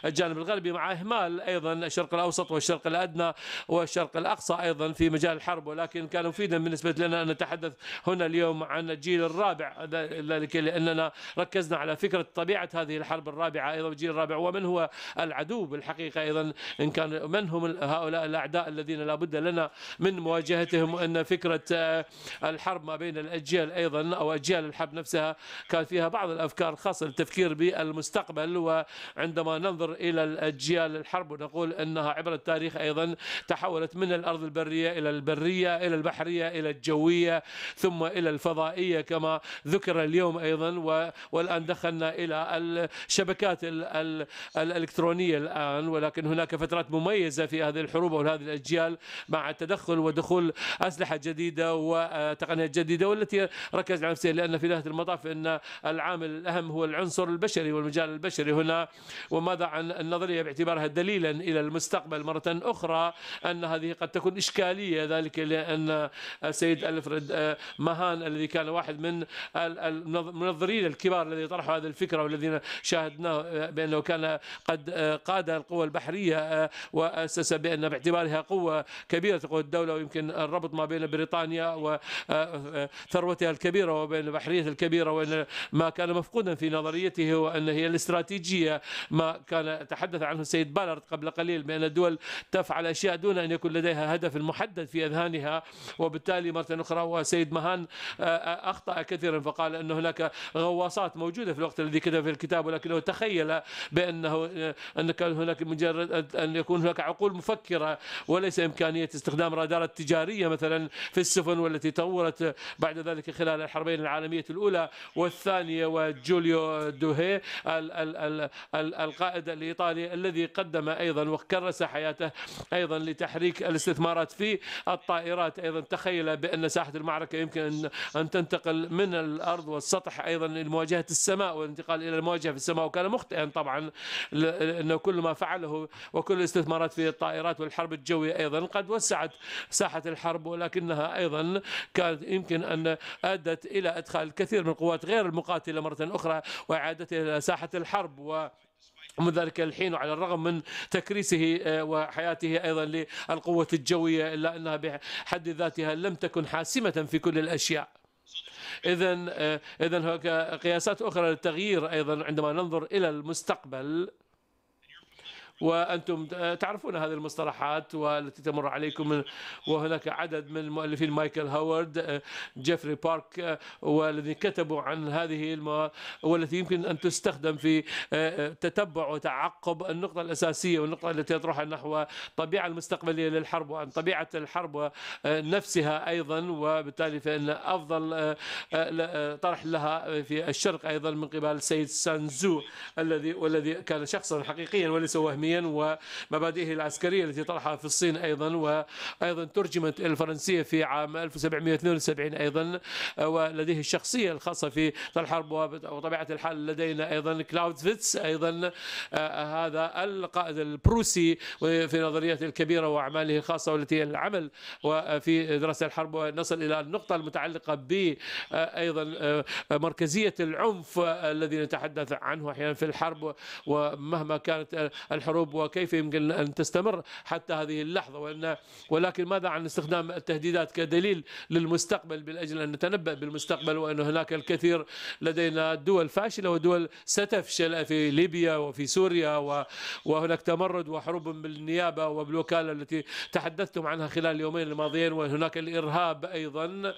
S5: بالجانب الغربي مع إهمال أيضا الشرق الأوسط والشرق الأدنى والشرق الأقصى أيضا في مجال الحرب ولكن كان مفيدا بالنسبة لنا أن نتحدث هنا اليوم عن الجيل الرابع ذلك لأننا ركزنا على فكرة طبيعة هذه الحرب الرابعة أيضا الجيل الرابع ومن هو العدو بالحقيقة أيضا إن كان من هم هؤلاء الأعداء الذين لا بد لنا من مواجهتهم وأن فكرة آه، الحرب ما بين الأجيال أيضا أو أجيال الحرب نفسها كان فيها بعض بعض الافكار الخاصه للتفكير بالمستقبل وعندما ننظر الى الاجيال الحرب ونقول انها عبر التاريخ ايضا تحولت من الارض البريه الى البريه الى البحريه الى الجويه ثم الى الفضائيه كما ذكر اليوم ايضا والان دخلنا الى الشبكات الالكترونيه الان ولكن هناك فترات مميزه في هذه الحروب او هذه الاجيال مع التدخل ودخول اسلحه جديده وتقنيات جديده والتي ركز على نفسها لان في نهايه المطاف ان العامل الأهم هو العنصر البشري والمجال البشري هنا وماذا عن النظرية باعتبارها دليلا إلى المستقبل مرة أخرى أن هذه قد تكون إشكالية ذلك لأن السيد ألفريد آه، مهان الذي كان واحد من المنظرين الكبار الذي طرحوا هذه الفكرة والذين شاهدناه آه، بأنه كان قد آه، قاد القوى البحرية وأسس بأن باعتبارها قوة كبيرة قوة الدولة ويمكن الربط ما بين بريطانيا وثروتها الكبيرة وبين البحرية الكبيرة وأن ما كان مفقودا في نظريته هو أن هي الاستراتيجية ما كان تحدث عنه السيد بالارد قبل قليل بأن الدول تفعل أشياء دون أن يكون لديها هدف محدد في أذهانها وبالتالي مرة أخرى وسيد مهان أخطأ كثيرا فقال أن هناك غواصات موجودة في الوقت الذي كتب في الكتاب ولكنه تخيل بأنه أن كان هناك مجرد أن يكون هناك عقول مفكرة وليس إمكانية استخدام رادارات تجارية مثلا في السفن والتي طورت بعد ذلك خلال الحربين العالمية الأولى والثانية وجوليو دوهي القائد الايطالي الذي قدم ايضا وكرس حياته ايضا لتحريك الاستثمارات في الطائرات ايضا تخيل بان ساحه المعركه يمكن ان تنتقل من الارض والسطح ايضا لمواجهه السماء والانتقال الى المواجهه في السماء وكان مخطئا طبعا لانه كل ما فعله وكل الاستثمارات في الطائرات والحرب الجويه ايضا قد وسعت ساحه الحرب ولكنها ايضا كانت يمكن ان ادت الى ادخال الكثير من القوات غير المقاتله إسرائيل مرة أخرى وإعادته إلى ساحة الحرب و ومن ذلك الحين وعلى الرغم من تكريسه آه، وحياته ايضا للقوه الجويه الا انها بحد ذاتها لم تكن حاسمه في كل الاشياء اذا آه، اذا هناك قياسات اخرى للتغيير ايضا عندما ننظر الى المستقبل وأنتم آه، تعرفون هذه المصطلحات والتي تمر عليكم وهناك عدد من المؤلفين مايكل هاورد آه، جيفري بارك آه، والذين كتبوا عن هذه المواد والتي يمكن أن تستخدم في تتبع وتعقب النقطة الأساسية والنقطة التي يطرحها نحو الطبيعة المستقبلية للحرب وعن طبيعة الحرب نفسها أيضا وبالتالي فإن أفضل طرح لها في الشرق أيضا من قبل السيد سانزو الذي والذي كان شخصا حقيقيا وليس وهميا عالميا ومبادئه العسكرية التي طرحها في الصين أيضا وأيضا ترجمت إلى الفرنسية في عام 1772 أيضا ولديه الشخصية الخاصة في الحرب وطبيعة الحال لدينا أيضا كلاودفيتس أيضا هذا القائد البروسي في نظريته الكبيرة وأعماله الخاصة والتي العمل وفي دراسة الحرب ونصل إلى النقطة المتعلقة ب أيضا مركزية العنف الذي نتحدث عنه أحيانا في الحرب ومهما كانت الحروب الحروب وكيف يمكن أن تستمر حتى هذه اللحظة وأن ولكن ماذا عن استخدام التهديدات كدليل للمستقبل من أجل أن نتنبأ بالمستقبل وأن هناك الكثير لدينا دول فاشلة ودول ستفشل في ليبيا وفي سوريا وهناك تمرد وحروب بالنيابة وبالوكالة التي تحدثتم عنها خلال اليومين الماضيين وهناك الإرهاب أيضا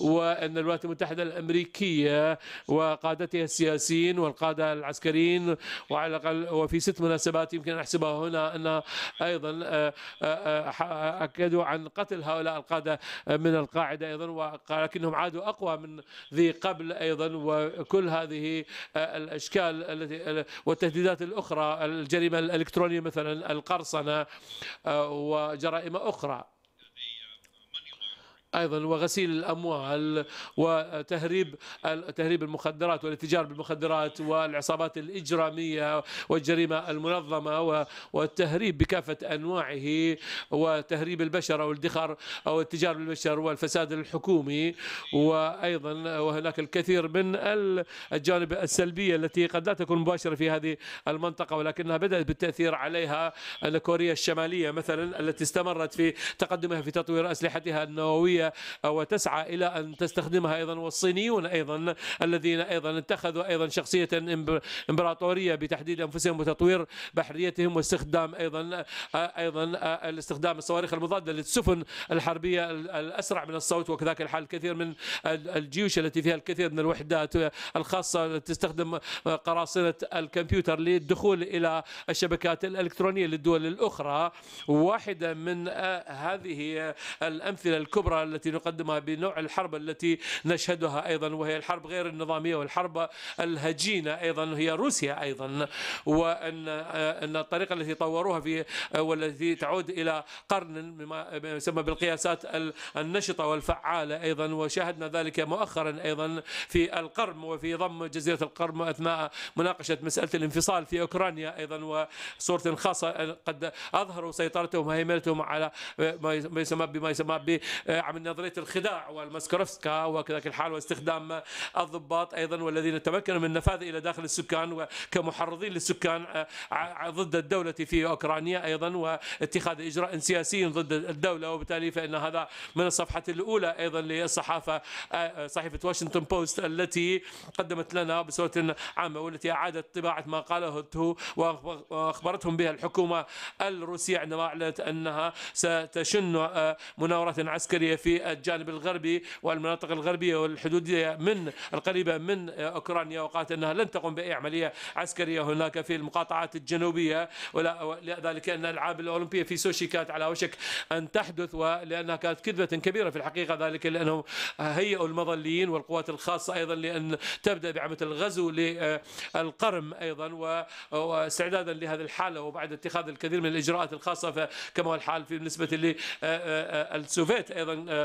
S5: وأن الولايات المتحدة الأمريكية وقادتها السياسيين والقادة العسكريين وعلى الأقل وفي ست مناسبات يمكن نحسبه هنا أن أيضا آه، آه، آه، أكدوا عن قتل هؤلاء القادة من القاعدة أيضا ولكنهم عادوا أقوى من ذي قبل أيضا وكل هذه الأشكال التي والتهديدات الأخرى الجريمة الإلكترونية مثلا القرصنة وجرائم أخرى ايضا وغسيل الاموال وتهريب تهريب المخدرات والاتجار بالمخدرات والعصابات الاجراميه والجريمه المنظمه والتهريب بكافه انواعه وتهريب البشر او الدخر او التجار بالبشر والفساد الحكومي وايضا وهناك الكثير من الجانب السلبيه التي قد لا تكون مباشره في هذه المنطقه ولكنها بدات بالتاثير عليها كوريا الشماليه مثلا التي استمرت في تقدمها في تطوير اسلحتها النوويه وتسعى إلى أن تستخدمها أيضا والصينيون أيضا الذين أيضا اتخذوا أيضا شخصية إمبراطورية بتحديد أنفسهم وتطوير بحريتهم واستخدام أيضا أيضا الاستخدام الصواريخ المضادة للسفن الحربية الأسرع من الصوت وكذلك الحال كثير من الجيوش التي فيها الكثير من الوحدات الخاصة التي تستخدم قراصنة الكمبيوتر للدخول إلى الشبكات الإلكترونية للدول الأخرى واحدة من آه، هذه الأمثلة الكبرى التي نقدمها بنوع الحرب التي نشهدها أيضا وهي الحرب غير النظامية والحرب الهجينة أيضا هي روسيا أيضا وأن أن الطريقة التي طوروها في والتي تعود إلى قرن مما يسمى بالقياسات النشطة والفعالة أيضا وشاهدنا ذلك مؤخرا أيضا في القرم وفي ضم جزيرة القرم أثناء مناقشة مسألة الانفصال في أوكرانيا أيضا وصورة خاصة قد أظهروا سيطرتهم وهيمنتهم على ما يسمى بما يسمى بعملية من نظريه الخداع والماسكروفسكا وكذلك الحال واستخدام الضباط ايضا والذين تمكنوا من النفاذ الى داخل السكان وكمحرضين للسكان ضد الدوله في اوكرانيا ايضا واتخاذ اجراء سياسي ضد الدوله وبالتالي فان هذا من الصفحه الاولى ايضا للصحافه آه، صحيفه واشنطن بوست التي قدمت لنا بصوره عامه والتي اعادت طباعه ما قاله واخبرتهم بها الحكومه الروسيه عندما اعلنت انها ستشن آه، مناورات عسكريه في في الجانب الغربي والمناطق الغربية والحدودية من القريبة من أوكرانيا وقالت أنها لن تقوم بأي عملية عسكرية هناك في المقاطعات الجنوبية ولا ذلك أن الألعاب الأولمبية في سوشي كانت على وشك أن تحدث ولأنها كانت كذبة كبيرة في الحقيقة ذلك لأنهم هيئوا المظليين والقوات الخاصة أيضا لأن تبدأ بعملية الغزو للقرم أيضا واستعدادا لهذه الحالة وبعد اتخاذ الكثير من الإجراءات الخاصة فكما هو الحال بالنسبة للسوفيت أيضا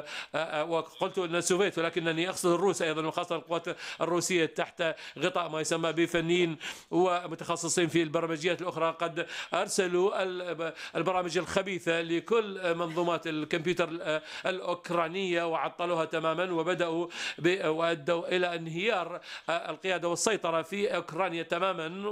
S5: وقلت ان السوفيت ولكنني اقصد الروس ايضا وخاصه القوات الروسيه تحت غطاء ما يسمى بفنيين ومتخصصين في البرمجيات الاخرى قد ارسلوا البرامج الخبيثه لكل منظومات الكمبيوتر الاوكرانيه وعطلوها تماما وبداوا وادوا الى انهيار القياده والسيطره في اوكرانيا تماما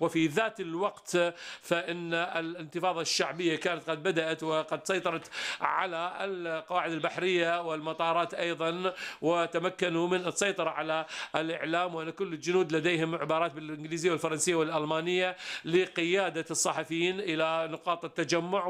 S5: وفي ذات الوقت فان الانتفاضه الشعبيه كانت قد بدات وقد سيطرت على القواعد البحرية البحرية والمطارات أيضا وتمكنوا من السيطرة على الإعلام وأن كل الجنود لديهم عبارات بالإنجليزية والفرنسية والألمانية لقيادة الصحفيين إلى نقاط التجمع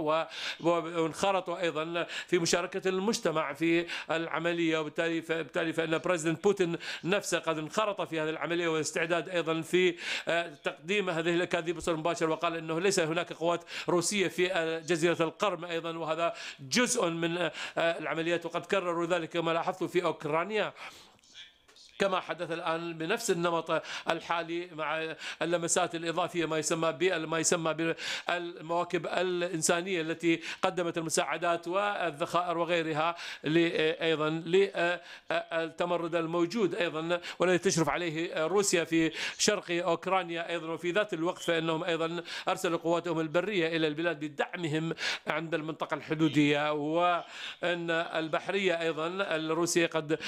S5: وانخرطوا أيضا في مشاركة المجتمع في العملية وبالتالي فإن بريزيدنت بوتين نفسه قد انخرط في هذه العملية والاستعداد أيضا في آه، تقديم هذه الأكاذيب بصورة مباشرة وقال أنه ليس هناك قوات روسية في آه، جزيرة القرم أيضا وهذا جزء من آه، العملية العمليات وقد كرروا ذلك كما لاحظت في أوكرانيا كما حدث الآن بنفس النمط الحالي مع اللمسات الإضافية ما يسمى ما يسمى بالمواكب الإنسانية التي قدمت المساعدات والذخائر وغيرها أيضا للتمرد الموجود أيضا والذي تشرف عليه روسيا في شرق أوكرانيا أيضا وفي ذات الوقت فإنهم أيضا أرسلوا قواتهم البرية إلى البلاد لدعمهم عند المنطقة الحدودية وأن البحرية أيضا الروسية قد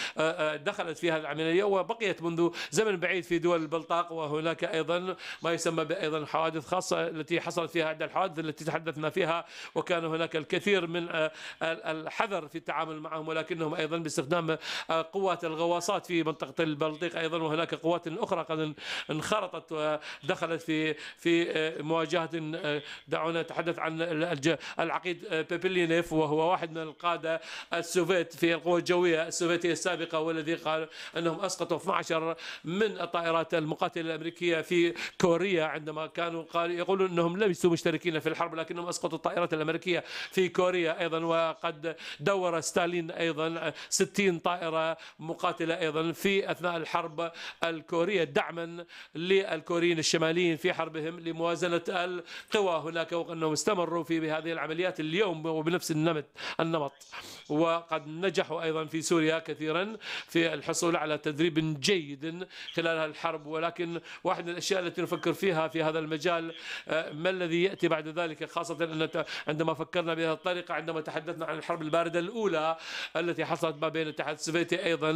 S5: دخلت في هذه العملية الأمنية وبقيت منذ زمن بعيد في دول البلطاق وهناك أيضا ما يسمى ايضا حوادث خاصة التي حصلت فيها عدة الحوادث التي تحدثنا فيها وكان هناك الكثير من آه، الحذر في التعامل معهم ولكنهم أيضا باستخدام آه، قوات الغواصات في منطقة البلطيق أيضا وهناك قوات أخرى قد انخرطت ودخلت في في آه، مواجهة دعونا نتحدث عن العقيد بيبلينيف وهو واحد من القادة السوفيت في القوى الجوية السوفيتية السابقة والذي قال أنهم أسقطوا 12 من الطائرات المقاتلة الأمريكية في كوريا عندما كانوا يقولون أنهم ليسوا مشتركين في الحرب لكنهم أسقطوا الطائرات الأمريكية في كوريا أيضا وقد دور ستالين أيضا 60 طائرة مقاتلة أيضا في أثناء الحرب الكورية دعما للكوريين الشماليين في حربهم لموازنة القوى هناك وأنهم استمروا في هذه العمليات اليوم وبنفس النمط النمط وقد نجحوا أيضا في سوريا كثيرا في الحصول على تدريب جيد خلال الحرب ولكن واحد من الأشياء التي نفكر فيها في هذا المجال آه، ما الذي يأتي بعد ذلك خاصة أن عندما فكرنا بهذه الطريقة عندما تحدثنا عن الحرب الباردة الأولى التي حصلت ما بين الاتحاد السوفيتي أيضا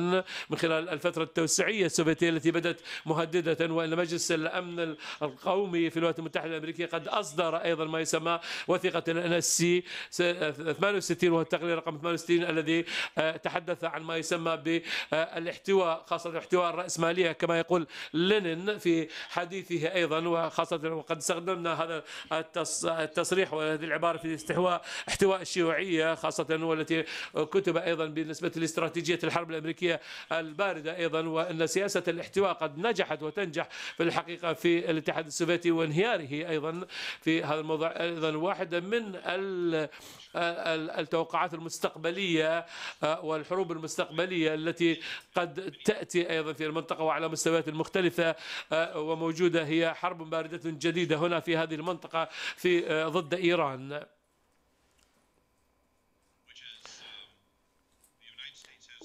S5: من خلال الفترة التوسعية السوفيتية التي بدات مهددة وإن مجلس الأمن القومي في الولايات المتحدة الأمريكية قد أصدر أيضا ما يسمى وثيقة الان اس سي 68 وهو التقرير رقم 68 الذي آه، تحدث عن ما يسمى بالاحتواء خاصة احتواء الرأسمالية كما يقول لينين في حديثه أيضا وخاصة وقد استخدمنا هذا التصريح وهذه العبارة في استحواء احتواء الشيوعية خاصة والتي كتب أيضا بالنسبة لاستراتيجية الحرب الأمريكية الباردة أيضا وأن سياسة الاحتواء قد نجحت وتنجح في الحقيقة في الاتحاد السوفيتي وانهياره أيضا في هذا الموضوع أيضا واحدة من التوقعات المستقبلية آه، والحروب المستقبلية التي قد تأتي تأتي أيضا في المنطقة وعلى مستويات مختلفة آه، وموجودة هي حرب باردة جديدة هنا في هذه المنطقة في آه، ضد إيران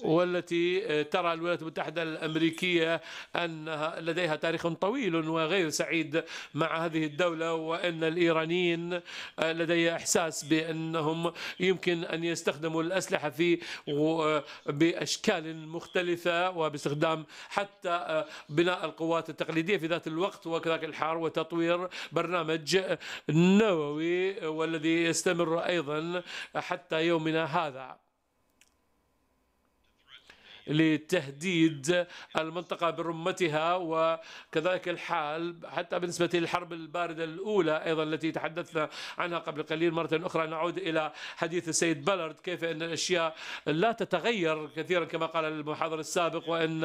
S5: إيه. والتي آه، ترى الولايات المتحدة الأمريكية أن لديها تاريخ طويل وغير سعيد مع هذه الدولة وأن الإيرانيين آه، لدي إحساس بأنهم يمكن أن يستخدموا الأسلحة في آه، بأشكال مختلفة وباستخدام حتى بناء القوات التقليدية في ذات الوقت وكذلك الحار وتطوير برنامج نووي والذي يستمر أيضا حتى يومنا هذا لتهديد المنطقة برمتها وكذلك الحال حتى بالنسبة للحرب الباردة الأولى أيضا التي تحدثنا عنها قبل قليل مرة أخرى نعود إلى حديث السيد بلرد كيف أن الأشياء لا تتغير كثيرا كما قال المحاضر السابق وأن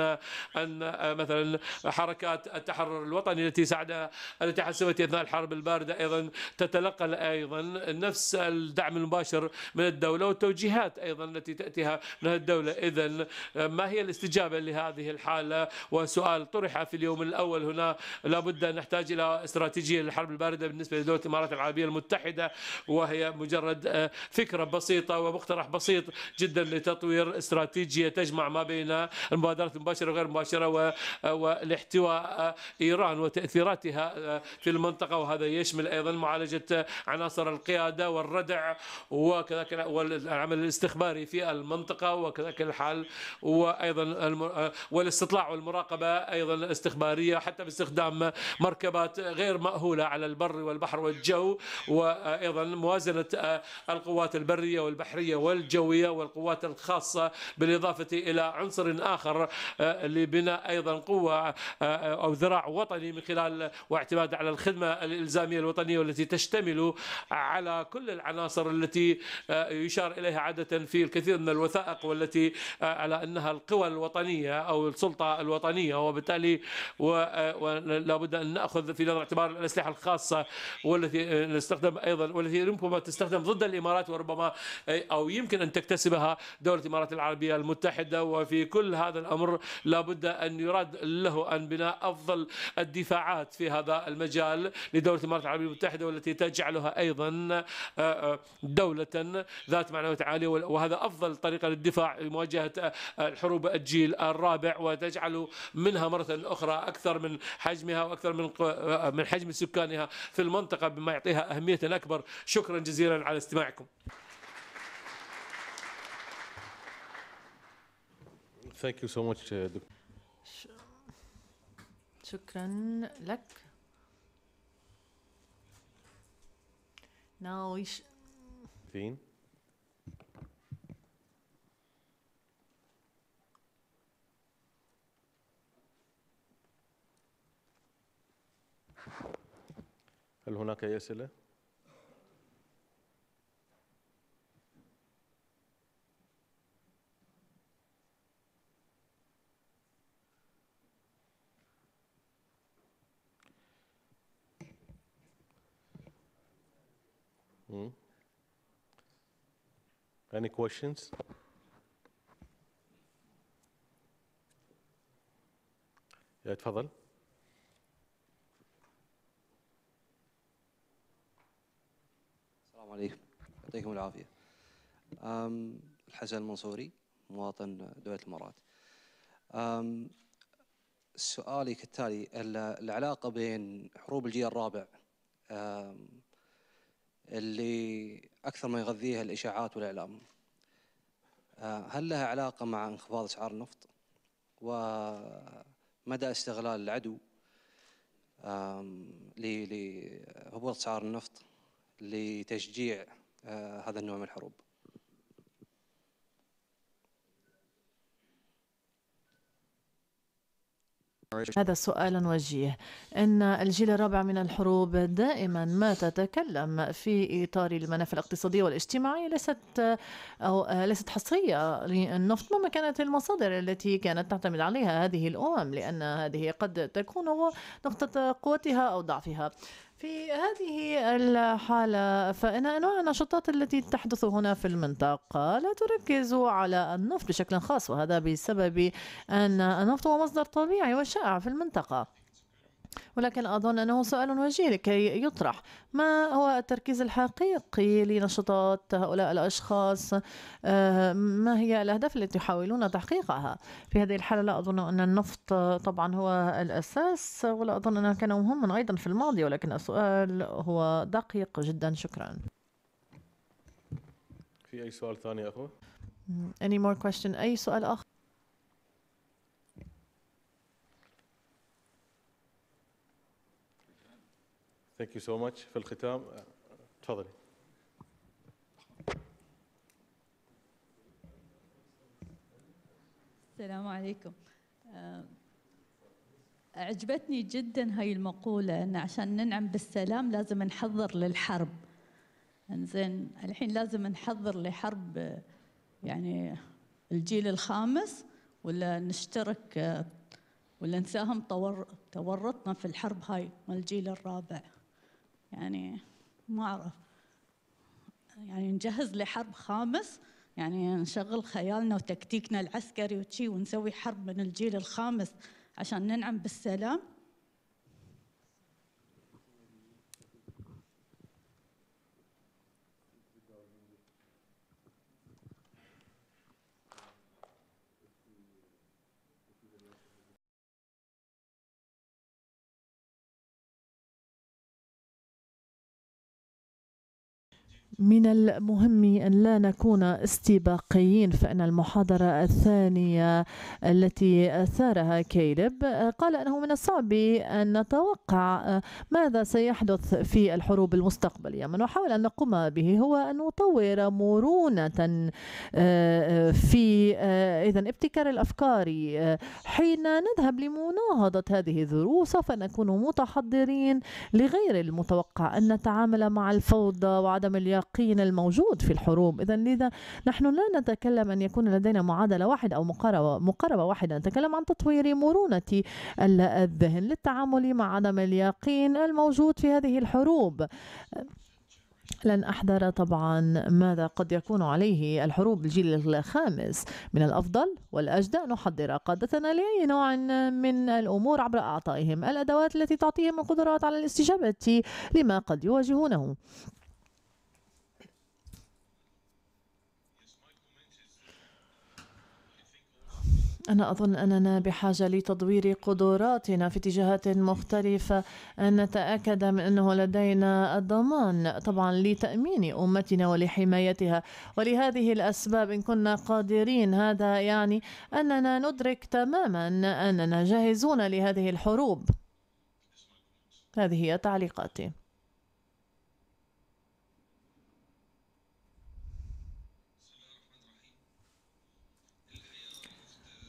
S5: أن مثلا حركات التحرر الوطني التي ساعدها التي حسمت أثناء الحرب الباردة أيضا تتلقى أيضا نفس الدعم المباشر من الدولة والتوجيهات أيضا التي تأتيها من الدولة إذا ما هي الاستجابة لهذه الحالة وسؤال طرح في اليوم الأول هنا لابد أن نحتاج إلى استراتيجية للحرب الباردة بالنسبة لدولة الإمارات العربية المتحدة وهي مجرد آه، فكرة بسيطة ومقترح بسيط جدا لتطوير استراتيجية تجمع ما بين المبادرات المباشرة وغير المباشرة آه، والاحتواء آه، إيران وتأثيراتها في المنطقة وهذا يشمل أيضا معالجة عناصر القيادة والردع وكذلك والعمل الاستخباري في المنطقة وكذلك الحال و وايضا والاستطلاع والمراقبه ايضا استخباريه حتى باستخدام مركبات غير ماهوله على البر والبحر والجو وايضا موازنه آه، القوات البريه والبحريه والجويه والقوات الخاصه بالاضافه الى عنصر اخر آه، لبناء ايضا قوه آه، او ذراع وطني من خلال واعتماد على الخدمه الالزاميه الوطنيه والتي تشتمل على كل العناصر التي يشار اليها عاده في الكثير من الوثائق والتي على انها القوى الوطنية أو السلطة الوطنية وبالتالي ولا بد أن نأخذ في نظر اعتبار الأسلحة الخاصة والتي نستخدم أيضا والتي ربما تستخدم ضد الإمارات وربما أو يمكن أن تكتسبها دولة الإمارات العربية المتحدة وفي كل هذا الأمر لا بد أن يراد له أن بناء أفضل الدفاعات في هذا المجال لدولة الإمارات العربية المتحدة والتي تجعلها أيضا آه، آه، دولة ذات معنويات عالية وهذا أفضل طريقة للدفاع لمواجهة آه، الحروب الجيل الرابع وتجعل منها مرة أخرى أكثر من حجمها وأكثر من من حجم سكانها في المنطقة بما يعطيها أهمية أكبر شكرا جزيلا على استماعكم
S3: Thank you so much, uh,
S4: شكرا لك. Now we sh-
S3: هل هناك أي أسئلة؟ hmm? Any questions? يا تفضل
S7: السلام عليكم يعطيكم العافية الحسن المنصوري مواطن دولة الإمارات سؤالي كالتالي العلاقة بين حروب الجيل الرابع اللي أكثر ما يغذيها الإشاعات والإعلام أه، هل لها علاقة مع انخفاض أسعار النفط ومدى استغلال العدو لهبوط أسعار النفط لتشجيع آه، هذا النوع من الحروب
S4: هذا السؤال نوجيه إن الجيل الرابع من الحروب دائما ما تتكلم في إطار المنافع الاقتصادية والاجتماعية ليست أو آه، ليست حصرية للنفط مهما كانت المصادر التي كانت تعتمد عليها هذه الأمم لأن هذه قد تكون نقطة قوتها أو ضعفها في هذه الحالة فإن أنواع النشاطات التي تحدث هنا في المنطقة لا تركز على النفط بشكل خاص وهذا بسبب أن النفط هو مصدر طبيعي وشائع في المنطقة ولكن أظن أنه سؤال وجيه لكي يطرح ما هو التركيز الحقيقي لنشاطات هؤلاء الأشخاص آه، ما هي الأهداف التي يحاولون تحقيقها في هذه الحالة لا أظن أن النفط طبعا هو الأساس ولا أظن أنه كان مهما أيضا في الماضي ولكن السؤال هو دقيق جدا شكرا
S3: في أي سؤال ثاني أخو؟
S4: Any more question أي سؤال آخر؟
S3: ثانك يو سو ماتش في الختام تفضلي
S8: السلام عليكم آه، أعجبتني جدا هاي المقولة أن عشان ننعم بالسلام لازم نحضر للحرب انزين الحين لازم نحضر لحرب يعني الجيل الخامس ولا نشترك آه، ولا نساهم تورطنا في الحرب هاي مال الجيل الرابع يعني ما أعرف يعني نجهز لحرب خامس يعني نشغل خيالنا وتكتيكنا العسكري وشي ونسوي حرب من الجيل الخامس عشان ننعم بالسلام
S4: من المهم أن لا نكون استباقيين فإن المحاضرة الثانية التي أثارها كيلب قال أنه من الصعب أن نتوقع ماذا سيحدث في الحروب المستقبلية ما نحاول أن نقوم به هو أن نطور مرونة آه، آه، في آه، إذا ابتكار الأفكار حين نذهب لمناهضة هذه الظروف سوف نكون متحضرين لغير المتوقع أن نتعامل مع الفوضى وعدم اليقين العراقيين الموجود في الحروب إذا لذا نحن لا نتكلم أن يكون لدينا معادلة واحدة أو مقاربة, مقاربة واحدة نتكلم عن تطوير مرونة الذهن للتعامل مع عدم اليقين الموجود في هذه الحروب لن أحضر طبعا ماذا قد يكون عليه الحروب الجيل الخامس من الأفضل والأجدى نحضر قادتنا لأي نوع من الأمور عبر أعطائهم الأدوات التي تعطيهم القدرات على الاستجابة لما قد يواجهونه أنا أظن أننا بحاجة لتدوير قدراتنا في اتجاهات مختلفة أن نتأكد من أنه لدينا الضمان طبعا لتأمين أمتنا ولحمايتها ولهذه الأسباب إن كنا قادرين هذا يعني أننا ندرك تماما أننا جاهزون لهذه الحروب هذه هي تعليقاتي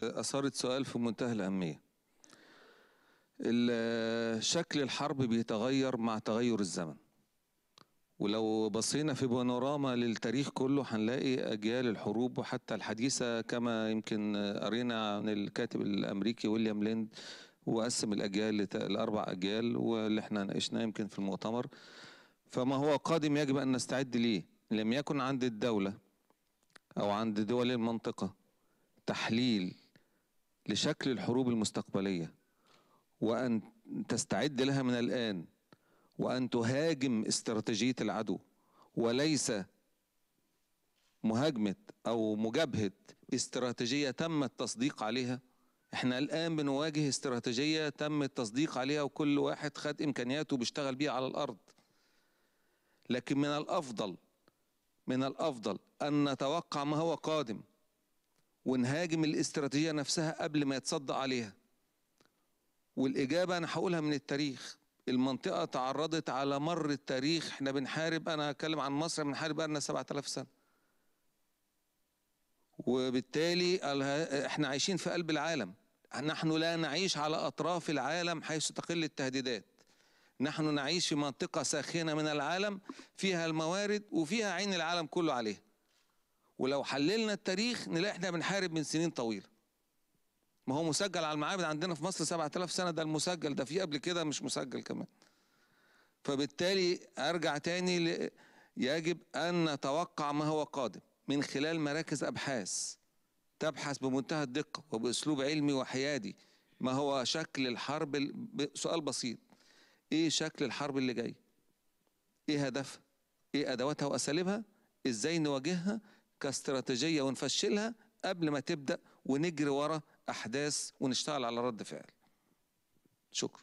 S7: أثارت سؤال في منتهى الأهمية شكل الحرب بيتغير مع تغير الزمن ولو بصينا في بانوراما للتاريخ كله هنلاقي أجيال الحروب وحتى الحديثة كما يمكن قرينا عن الكاتب الأمريكي ويليام ليند وقسم الأجيال لأربع أجيال واللي احنا ناقشناه يمكن في المؤتمر فما هو قادم يجب أن نستعد ليه لم يكن عند الدولة أو عند دول المنطقة تحليل لشكل الحروب المستقبليه وان تستعد لها من الان وان تهاجم استراتيجيه العدو وليس مهاجمه او مجابهه استراتيجيه تم التصديق عليها احنا الان بنواجه استراتيجيه تم التصديق عليها وكل واحد خد امكانياته بيشتغل بيها على الارض لكن من الافضل من الافضل ان نتوقع ما هو قادم ونهاجم الاستراتيجية نفسها قبل ما يتصدق عليها والإجابة أنا هقولها من التاريخ المنطقة تعرضت على مر التاريخ احنا بنحارب أنا اتكلم عن مصر بنحارب لنا 7000 سنة وبالتالي احنا عايشين في قلب العالم نحن لا نعيش على أطراف العالم حيث تقل التهديدات نحن نعيش في منطقة ساخنة من العالم فيها الموارد وفيها عين العالم كله عليها ولو حللنا التاريخ نلاقي احنا بنحارب من سنين طويله ما هو مسجل على المعابد عندنا في مصر 7000 سنه ده المسجل ده في قبل كده مش مسجل كمان فبالتالي ارجع تاني ل... يجب ان نتوقع ما هو قادم من خلال مراكز ابحاث تبحث بمنتهى الدقه وباسلوب علمي وحيادي ما هو شكل الحرب ال... سؤال بسيط ايه شكل الحرب اللي جايه ايه هدفها ايه ادواتها واساليبها ازاي نواجهها كاستراتيجيه ونفشلها قبل ما تبدا ونجري ورا احداث ونشتغل على رد فعل شكرا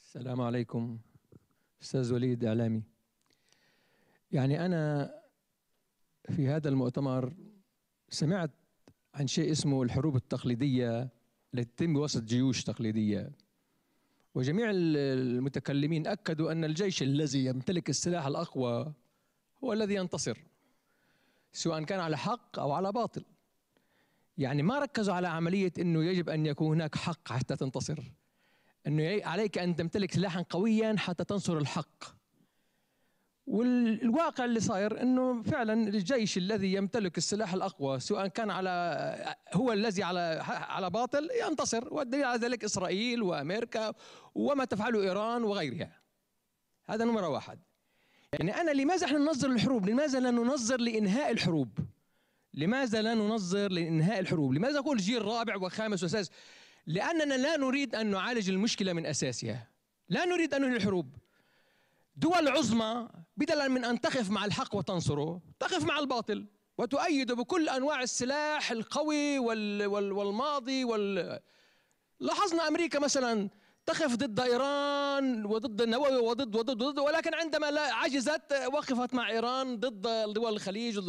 S9: السلام عليكم استاذ وليد اعلامي يعني انا في هذا المؤتمر سمعت عن شيء اسمه الحروب التقليدية التي تتم بواسطة جيوش تقليدية وجميع المتكلمين أكدوا أن الجيش الذي يمتلك السلاح الأقوى هو الذي ينتصر سواء كان على حق أو على باطل يعني ما ركزوا على عملية أنه يجب أن يكون هناك حق حتى تنتصر أنه عليك أن تمتلك سلاحا قويا حتى تنصر الحق والواقع اللي صاير انه فعلا الجيش الذي يمتلك السلاح الاقوى سواء كان على هو الذي على على باطل ينتصر والدليل على ذلك اسرائيل وامريكا وما تفعله ايران وغيرها هذا نمره واحد يعني انا لماذا احنا ننظر للحروب؟ لماذا لا ننظر لانهاء الحروب؟ لماذا لا ننظر لانهاء الحروب؟ لماذا اقول جيل رابع وخامس وسادس؟ لاننا لا نريد ان نعالج المشكله من اساسها لا نريد ان ننهي الحروب دول عظمى بدلا من أن تقف مع الحق وتنصره تقف مع الباطل وتؤيده بكل أنواع السلاح القوي وال وال والماضي وال... لاحظنا أمريكا مثلا تقف ضد إيران وضد النووي وضد وضد وضد ولكن عندما لا عجزت وقفت مع إيران ضد دول الخليج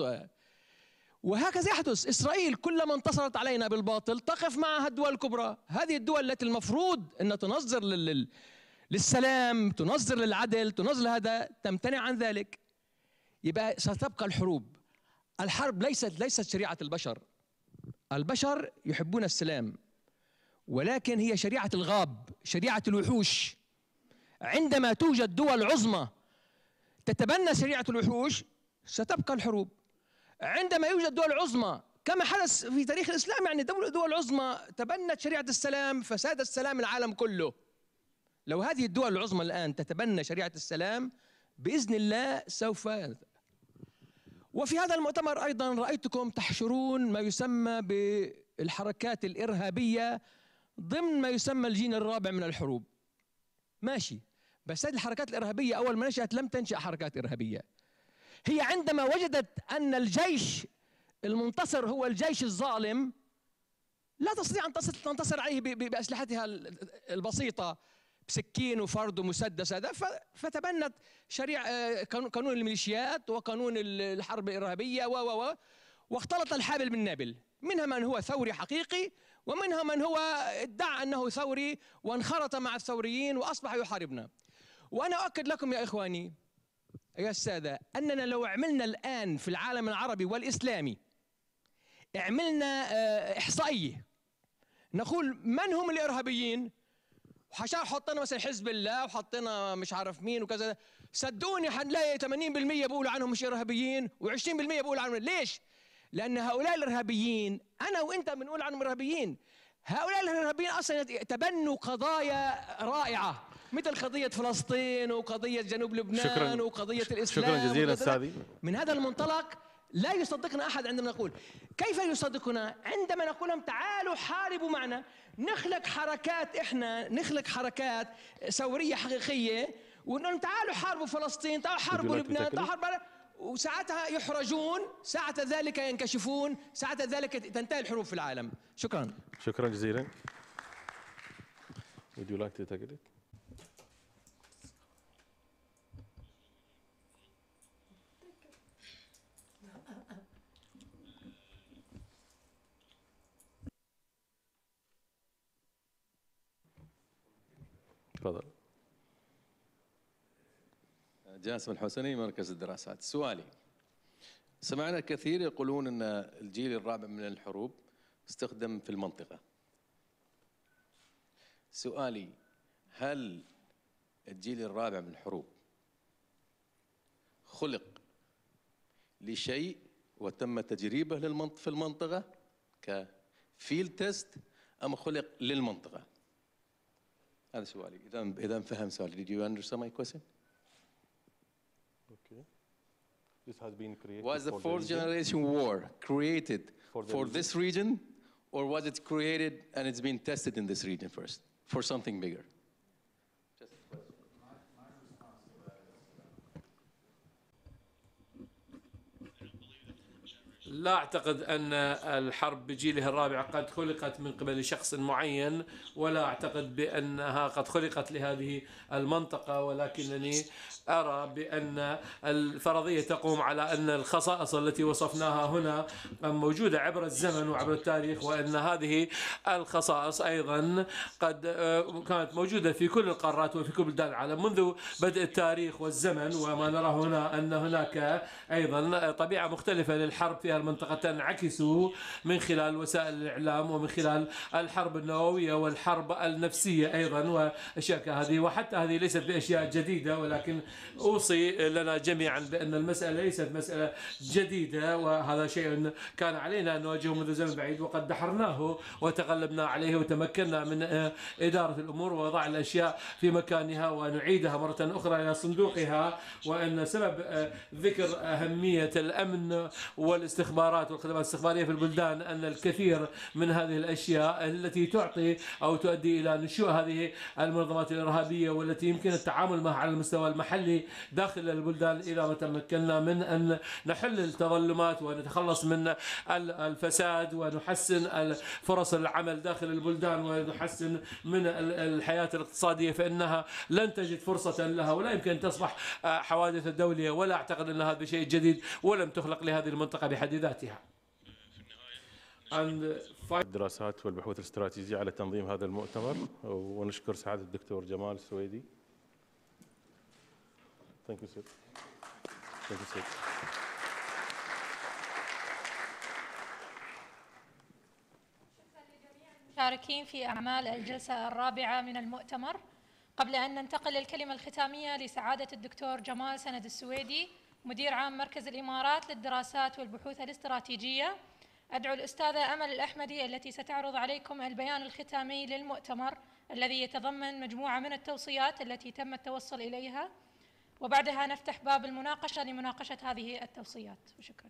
S9: وهكذا يحدث إسرائيل كلما انتصرت علينا بالباطل تقف معها الدول الكبرى هذه الدول التي المفروض أن تنظر لل للسلام تنظر للعدل تنظر لهذا تمتنع عن ذلك يبقى ستبقى الحروب الحرب ليست ليست شريعة البشر البشر يحبون السلام ولكن هي شريعة الغاب شريعة الوحوش عندما توجد دول عظمى تتبنى شريعة الوحوش ستبقى الحروب عندما يوجد دول عظمى كما حدث في تاريخ الإسلام يعني دول عظمى تبنت شريعة السلام فساد السلام العالم كله لو هذه الدول العظمى الآن تتبنى شريعة السلام بإذن الله سوف وفي هذا المؤتمر أيضا رأيتكم تحشرون ما يسمى بالحركات الإرهابية ضمن ما يسمى الجين الرابع من الحروب ماشي بس هذه الحركات الإرهابية أول ما نشأت لم تنشأ حركات إرهابية هي عندما وجدت أن الجيش المنتصر هو الجيش الظالم لا تستطيع أن تنتصر عليه بأسلحتها البسيطة سكين وفرد ومسدس هذا فتبنت شريع آه، قانون الميليشيات وقانون الحرب الارهابيه و و واختلط الحابل بالنابل منها من هو ثوري حقيقي ومنها من هو ادعى انه ثوري وانخرط مع الثوريين واصبح يحاربنا وانا اؤكد لكم يا اخواني يا الساده اننا لو عملنا الان في العالم العربي والاسلامي عملنا احصائيه آه، نقول من هم الارهابيين وعشان حطينا مثلا حزب الله وحطينا مش عارف مين وكذا صدقوني حنلاقي 80% بيقولوا عنهم مش ارهابيين و20% بيقولوا عنهم ليش؟ لان هؤلاء الارهابيين انا وانت بنقول عنهم ارهابيين هؤلاء الارهابيين اصلا تبنوا قضايا رائعه مثل قضية فلسطين وقضية جنوب لبنان شكرا وقضية الإسلام شكرا جزيلا سادي من هذا المنطلق لا يصدقنا احد عندما نقول كيف يصدقنا عندما نقول لهم تعالوا حاربوا معنا نخلق حركات احنا نخلق حركات ثوريه حقيقيه ونقول لهم تعالوا حاربوا فلسطين تعالوا حاربوا لبنان تعالوا حاربوا وساعتها يحرجون ساعة ذلك ينكشفون ساعة ذلك تنتهي الحروب في العالم شكرا
S3: شكرا جزيلا Would you like to take it? تفضل
S9: جاسم الحسني مركز الدراسات سؤالي سمعنا كثير يقولون ان الجيل الرابع من الحروب استخدم في المنطقه سؤالي هل الجيل الرابع من الحروب خلق لشيء وتم تجريبه للمنط في المنطقه كفيل تيست ام خلق للمنطقه هذا سؤالي اذا اذا فهم سؤالي did you understand my question
S5: okay
S3: this has been created was the fourth the
S9: generation war created for, for this region or was it created and it's been tested in this region first for something bigger
S5: لا اعتقد ان الحرب بجيلها الرابع قد خلقت من قبل شخص معين ولا اعتقد بانها قد خلقت لهذه المنطقه ولكنني ارى بان الفرضيه تقوم على ان الخصائص التي وصفناها هنا موجوده عبر الزمن وعبر التاريخ وان هذه الخصائص ايضا قد آه، كانت موجوده في كل القارات وفي كل بلدان العالم منذ بدء التاريخ والزمن وما نراه هنا ان هناك ايضا طبيعه مختلفه للحرب فيها المنطقة تنعكس من خلال وسائل الإعلام ومن خلال الحرب النووية والحرب النفسية أيضا وأشياء كهذه وحتى هذه ليست بأشياء جديدة ولكن أوصي لنا جميعا بأن المسألة ليست مسألة جديدة وهذا شيء كان علينا أن نواجهه منذ زمن بعيد وقد دحرناه وتغلبنا عليه وتمكنا من إدارة الأمور ووضع الأشياء في مكانها ونعيدها مرة أخرى إلى صندوقها وأن سبب ذكر أهمية الأمن والاستخدام الاستخبارات والخدمات الاستخبارية في البلدان أن الكثير من هذه الأشياء التي تعطي أو تؤدي إلى نشوء هذه المنظمات الإرهابية والتي يمكن التعامل معها على المستوى المحلي داخل البلدان إذا ما تمكنا من أن نحل التظلمات ونتخلص من الفساد ونحسن فرص العمل داخل البلدان ونحسن من الحياة الاقتصادية فإنها لن تجد فرصة لها ولا يمكن أن تصبح حوادث الدولية ولا أعتقد أن هذا شيء جديد ولم تخلق لهذه المنطقة بحديث بذاتها
S3: الدراسات والبحوث الاستراتيجية على تنظيم هذا المؤتمر ونشكر سعادة الدكتور جمال السويدي Thank you, sir. Thank you, sir.
S8: المشاركين
S1: في أعمال الجلسة الرابعة من المؤتمر قبل أن ننتقل للكلمة الختامية لسعادة الدكتور جمال سند السويدي مدير عام مركز الإمارات للدراسات والبحوث الاستراتيجية أدعو الأستاذة أمل الأحمدي التي ستعرض عليكم البيان
S8: الختامي للمؤتمر الذي يتضمن مجموعة من التوصيات التي تم التوصل إليها
S1: وبعدها نفتح باب المناقشة لمناقشة هذه التوصيات وشكرا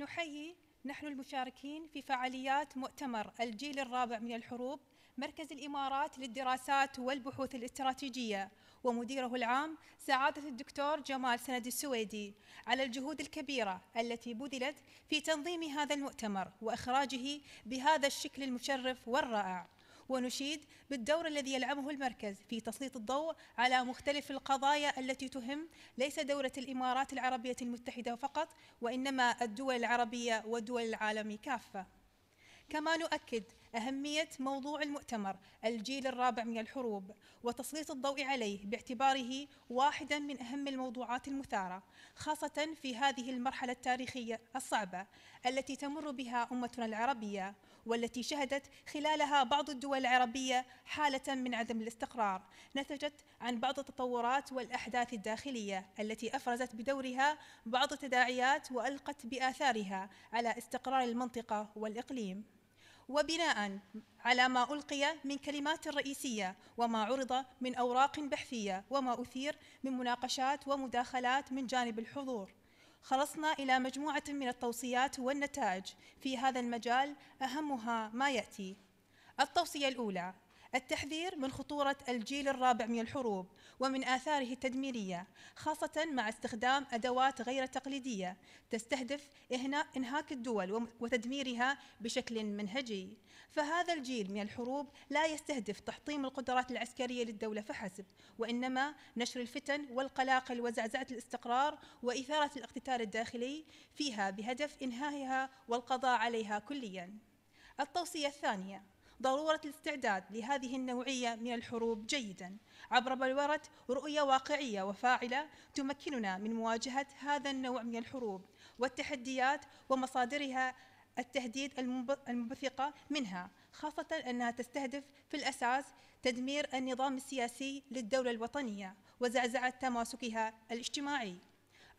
S1: نحيي نحن المشاركين في فعاليات مؤتمر الجيل الرابع من الحروب مركز الإمارات للدراسات والبحوث الاستراتيجية ومديره العام سعادة الدكتور جمال سند السويدي على الجهود الكبيرة التي بذلت في تنظيم هذا المؤتمر وإخراجه بهذا الشكل المشرف والرائع ونشيد بالدور الذي يلعبه المركز في تسليط الضوء على مختلف القضايا التي تهم ليس دولة الإمارات العربية المتحدة فقط وإنما الدول العربية ودول العالم كافة كما نؤكد أهمية موضوع المؤتمر الجيل الرابع من الحروب وتسليط الضوء عليه باعتباره واحدا من أهم الموضوعات المثارة خاصة في هذه المرحلة التاريخية الصعبة التي تمر بها أمتنا العربية والتي شهدت خلالها بعض الدول العربية حالة من عدم الاستقرار نتجت عن بعض التطورات والأحداث الداخلية التي أفرزت بدورها بعض التداعيات وألقت بآثارها على استقرار المنطقة والإقليم وبناء على ما ألقي من كلمات رئيسية وما عرض من أوراق بحثية وما أثير من مناقشات ومداخلات من جانب الحضور خلصنا إلى مجموعة من التوصيات والنتائج في هذا المجال أهمها ما يأتي التوصية الأولى التحذير من خطورة الجيل الرابع من الحروب ومن آثاره التدميرية خاصة مع استخدام أدوات غير تقليدية تستهدف إنهاك الدول وتدميرها بشكل منهجي فهذا الجيل من الحروب لا يستهدف تحطيم القدرات العسكرية للدولة فحسب وإنما نشر الفتن والقلاقل وزعزعة الاستقرار وإثارة الاقتتال الداخلي فيها بهدف إنهائها والقضاء عليها كلياً التوصية الثانية ضرورة الاستعداد لهذه النوعية من الحروب جيدا عبر بلورة رؤية واقعية وفاعلة تمكننا من مواجهة هذا النوع من الحروب والتحديات ومصادرها التهديد المنبثقة منها خاصة أنها تستهدف في الأساس تدمير النظام السياسي للدولة الوطنية وزعزعة تماسكها الاجتماعي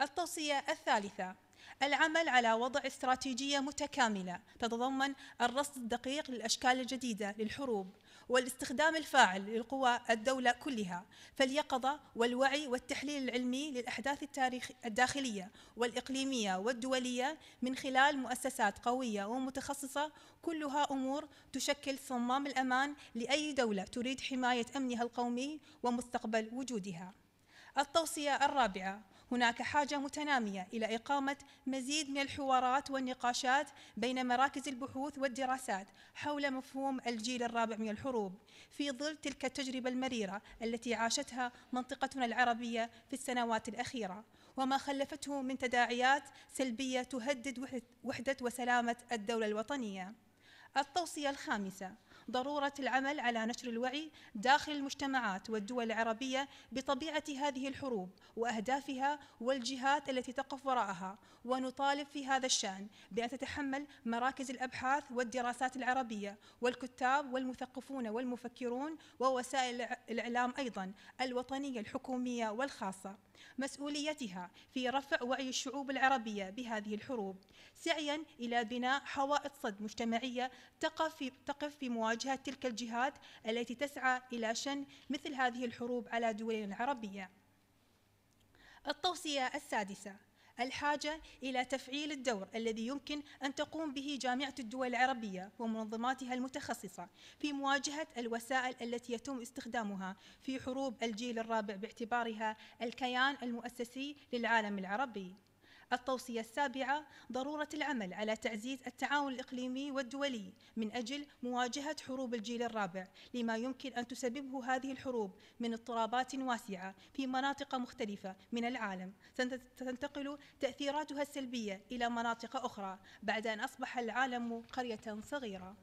S1: التوصية الثالثة العمل على وضع استراتيجية متكاملة تتضمن الرصد الدقيق للأشكال الجديدة للحروب والاستخدام الفاعل للقوى الدولة كلها فاليقظة والوعي والتحليل العلمي للأحداث التاريخ الداخلية والإقليمية والدولية من خلال مؤسسات قوية ومتخصصة كلها أمور تشكل صمام الأمان لأي دولة تريد حماية أمنها القومي ومستقبل وجودها التوصية الرابعة هناك حاجة متنامية إلى إقامة مزيد من الحوارات والنقاشات بين مراكز البحوث والدراسات حول مفهوم الجيل الرابع من الحروب في ظل تلك التجربة المريرة التي عاشتها منطقتنا العربية في السنوات الأخيرة وما خلفته من تداعيات سلبية تهدد وحدة وسلامة الدولة الوطنية التوصية الخامسة ضرورة العمل على نشر الوعي داخل المجتمعات والدول العربية بطبيعة هذه الحروب وأهدافها والجهات التي تقف وراءها ونطالب في هذا الشأن بأن تتحمل مراكز الأبحاث والدراسات العربية والكتاب والمثقفون والمفكرون ووسائل الإعلام أيضا الوطنية الحكومية والخاصة مسؤوليتها في رفع وعي الشعوب العربية بهذه الحروب سعيا إلى بناء حوائط صد مجتمعية تقف في, تقف في مواجهة مواجهة تلك الجهات التي تسعى إلى شن مثل هذه الحروب على دول عربية التوصية السادسة الحاجة إلى تفعيل الدور الذي يمكن أن تقوم به جامعة الدول العربية ومنظماتها المتخصصة في مواجهة الوسائل التي يتم استخدامها في حروب الجيل الرابع باعتبارها الكيان المؤسسي للعالم العربي التوصية السابعة ضرورة العمل على تعزيز التعاون الإقليمي والدولي من أجل مواجهة حروب الجيل الرابع لما يمكن أن تسببه هذه الحروب من اضطرابات واسعة في مناطق مختلفة من العالم ستنتقل تأثيراتها السلبية إلى مناطق أخرى بعد أن أصبح العالم قرية صغيرة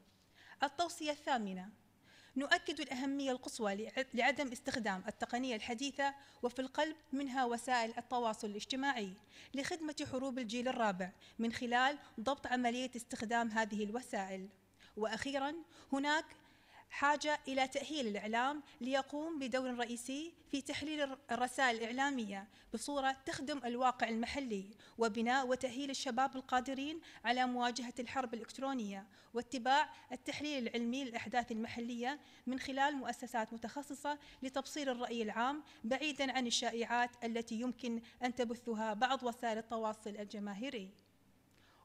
S1: التوصية الثامنة نؤكد الأهمية القصوى لعدم استخدام التقنية الحديثة وفي القلب منها وسائل التواصل الاجتماعي لخدمة حروب الجيل الرابع من خلال ضبط عملية استخدام هذه الوسائل وأخيرا هناك حاجة إلى تأهيل الإعلام ليقوم بدور رئيسي في تحليل الرسائل الإعلامية بصورة تخدم الواقع المحلي وبناء وتأهيل الشباب القادرين على مواجهة الحرب الإلكترونية واتباع التحليل العلمي للأحداث المحلية من خلال مؤسسات متخصصة لتبصير الرأي العام بعيدا عن الشائعات التي يمكن أن تبثها بعض وسائل التواصل الجماهيري